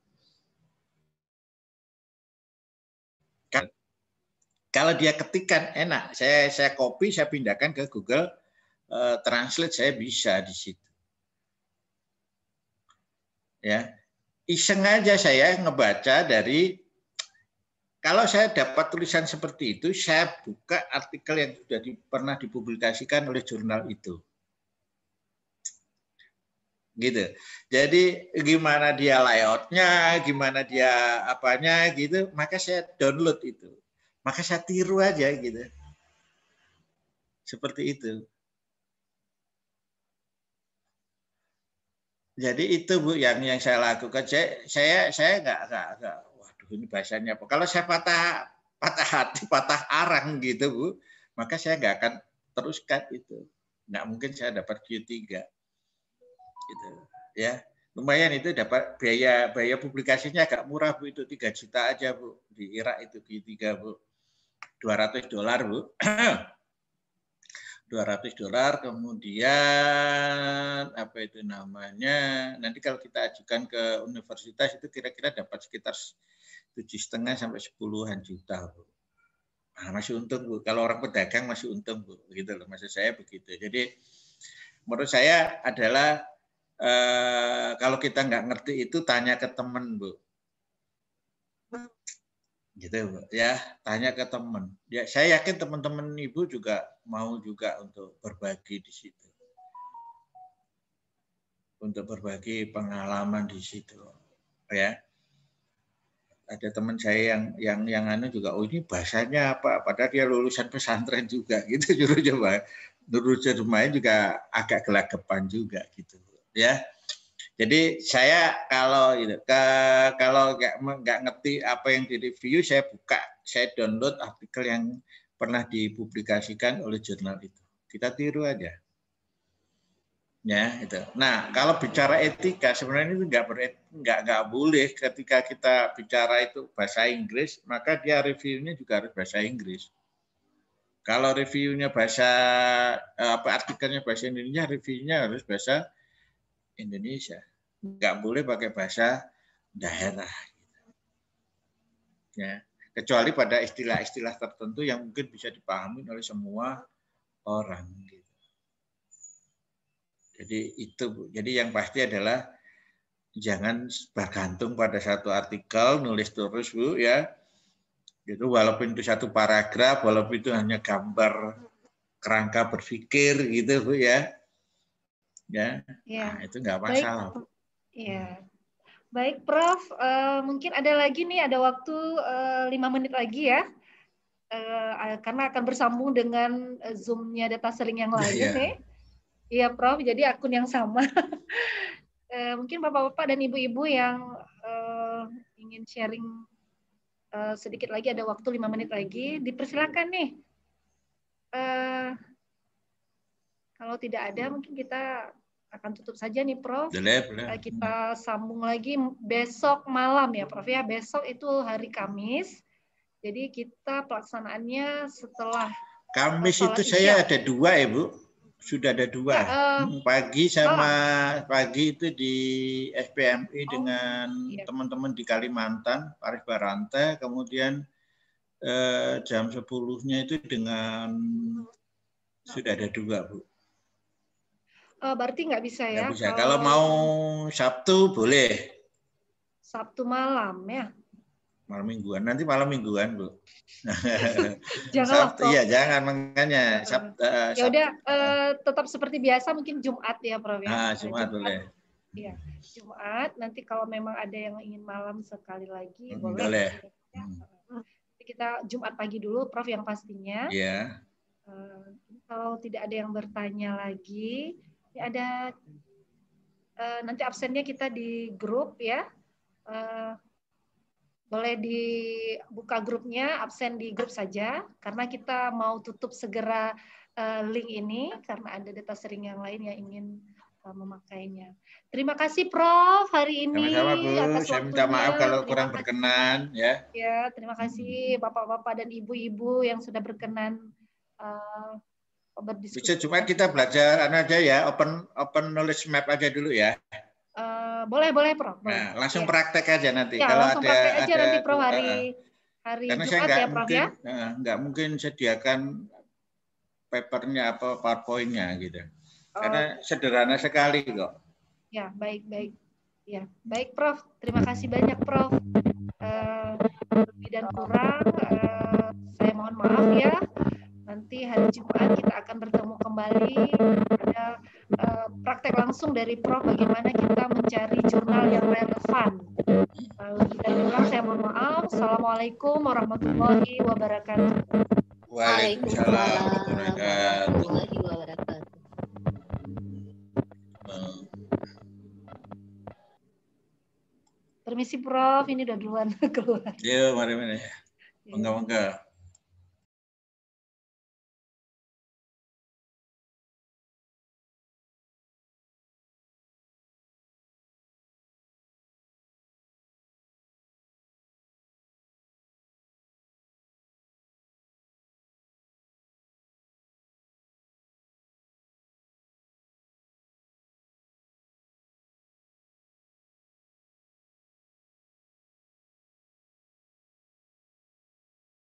Kalau dia ketikan enak, saya saya copy, saya pindahkan ke Google Eh, translate saya bisa di situ. Ya, iseng aja saya ngebaca dari kalau saya dapat tulisan seperti itu, saya buka artikel yang sudah di, pernah dipublikasikan oleh jurnal itu. Gitu. Jadi gimana dia layoutnya, gimana dia apanya gitu, maka saya download itu. Maka saya tiru aja gitu. Seperti itu. Jadi itu Bu yang yang saya lakukan. Saya saya saya nggak nggak nggak. Waduh ini bahasanya apa? Kalau saya patah patah hati, patah arang gitu Bu, maka saya nggak akan teruskan itu. Nggak mungkin saya dapat Q3. Gitu. Ya lumayan itu dapat biaya biaya publikasinya agak murah bu itu tiga juta aja bu di Irak itu Q3 bu 200 dolar bu 200 dolar kemudian apa itu namanya nanti kalau kita ajukan ke universitas itu kira-kira dapat sekitar tujuh setengah sampai sepuluhan juta bu nah, masih untung bu kalau orang pedagang masih untung bu gitu loh maksud saya begitu jadi menurut saya adalah eh, kalau kita nggak ngerti itu tanya ke teman bu gitu ya tanya ke teman ya saya yakin teman-teman ibu juga mau juga untuk berbagi di situ untuk berbagi pengalaman di situ ya ada teman saya yang yang yang anu juga oh ini bahasanya apa padahal dia lulusan pesantren juga gitu juru coba juru juga agak gelagapan juga gitu ya jadi saya kalau ini ke kalau nggak nggak ngerti apa yang di review, saya buka, saya download artikel yang pernah dipublikasikan oleh jurnal itu. Kita tiru aja. Ya, itu. Nah, kalau bicara etika sebenarnya itu enggak enggak enggak boleh ketika kita bicara itu bahasa Inggris, maka dia reviewnya juga harus bahasa Inggris. Kalau reviewnya bahasa eh, apa artikelnya bahasa Indonesia, reviewnya harus bahasa Indonesia. Nggak boleh pakai bahasa daerah. Gitu. Ya, kecuali pada istilah-istilah tertentu yang mungkin bisa dipahami oleh semua orang. Gitu. Jadi itu, jadi yang pasti adalah jangan bergantung pada satu artikel, nulis terus bu ya. Itu walaupun itu satu paragraf, walaupun itu hanya gambar kerangka berpikir gitu bu ya ya, ya. Nah, itu nggak masalah. Iya. Hmm. Baik, Prof. Uh, mungkin ada lagi nih, ada waktu eh, lima uh, menit lagi ya, uh, karena akan bersambung dengan zoomnya data sering yang lain ya, nih. Iya, Prof. Jadi akun yang sama. uh, mungkin bapak-bapak dan ibu-ibu yang uh, ingin sharing uh, sedikit lagi, ada waktu lima menit lagi, dipersilakan nih. Uh, kalau tidak ada, mungkin kita akan tutup saja nih Prof. Boleh, boleh. Eh, kita sambung lagi besok malam ya Prof ya. Besok itu hari Kamis. Jadi kita pelaksanaannya setelah Kamis itu isya. saya ya? ada dua ya Bu. Sudah ada dua. Ya, um, pagi sama oh. pagi itu di SPMI oh, dengan iya. teman-teman di Kalimantan, Paris Barante, kemudian eh, jam 10-nya itu dengan sudah ada dua Bu Oh, berarti nggak bisa ya? bisa. Kalau... Kalau mau Sabtu boleh. Sabtu malam ya. Malam mingguan. Nanti malam mingguan bu. jangan Sabtu, iya jangan makanya. Sabtu, uh, eh, ya udah uh, tetap seperti biasa mungkin Jumat ya Prof. Ya. Ah, Jumat, Jumat boleh. Iya Jumat. Nanti kalau memang ada yang ingin malam sekali lagi hmm, boleh. Boleh. Ya. Hmm. Kita Jumat pagi dulu Prof yang pastinya. Iya. Yeah. Uh, kalau tidak ada yang bertanya lagi, ada uh, nanti absennya kita di grup ya. Uh, boleh dibuka grupnya, absen di grup saja, karena kita mau tutup segera uh, link ini, karena ada data sering yang lain yang ingin uh, memakainya. Terima kasih Prof hari ini. Sama-sama saya minta maaf kalau terima kurang berkenan. ya. Ya, terima kasih Bapak-Bapak dan Ibu-Ibu yang sudah berkenan uh, berdiskusi. Bisa cuma ya. kita belajar anu aja ya, open open knowledge map aja dulu ya. Uh, boleh boleh Prof. Nah, langsung ya. praktek aja nanti. Ya, Kalau ada, aja ada, nanti Prof hari eh, hari Karena Jumat saya nggak ya Prof mungkin, ya. Eh, nggak enggak mungkin sediakan papernya apa powerpointnya gitu. Karena oh. sederhana sekali kok. Ya baik baik. Ya baik Prof. Terima kasih banyak Prof. Uh, lebih dan kurang uh, saya mohon maaf ya. Nanti hari Jumat kita akan bertemu kembali ada uh, praktek langsung dari Prof bagaimana kita mencari jurnal yang relevan. Lalu kita ulang, saya mohon maaf. Assalamualaikum warahmatullahi wabarakatuh. Waalaikumsalam warahmatullahi wabarakatuh. Permisi Prof, ini udah duluan keluar. Iya, mari mari. Mangga-mangga. monggo.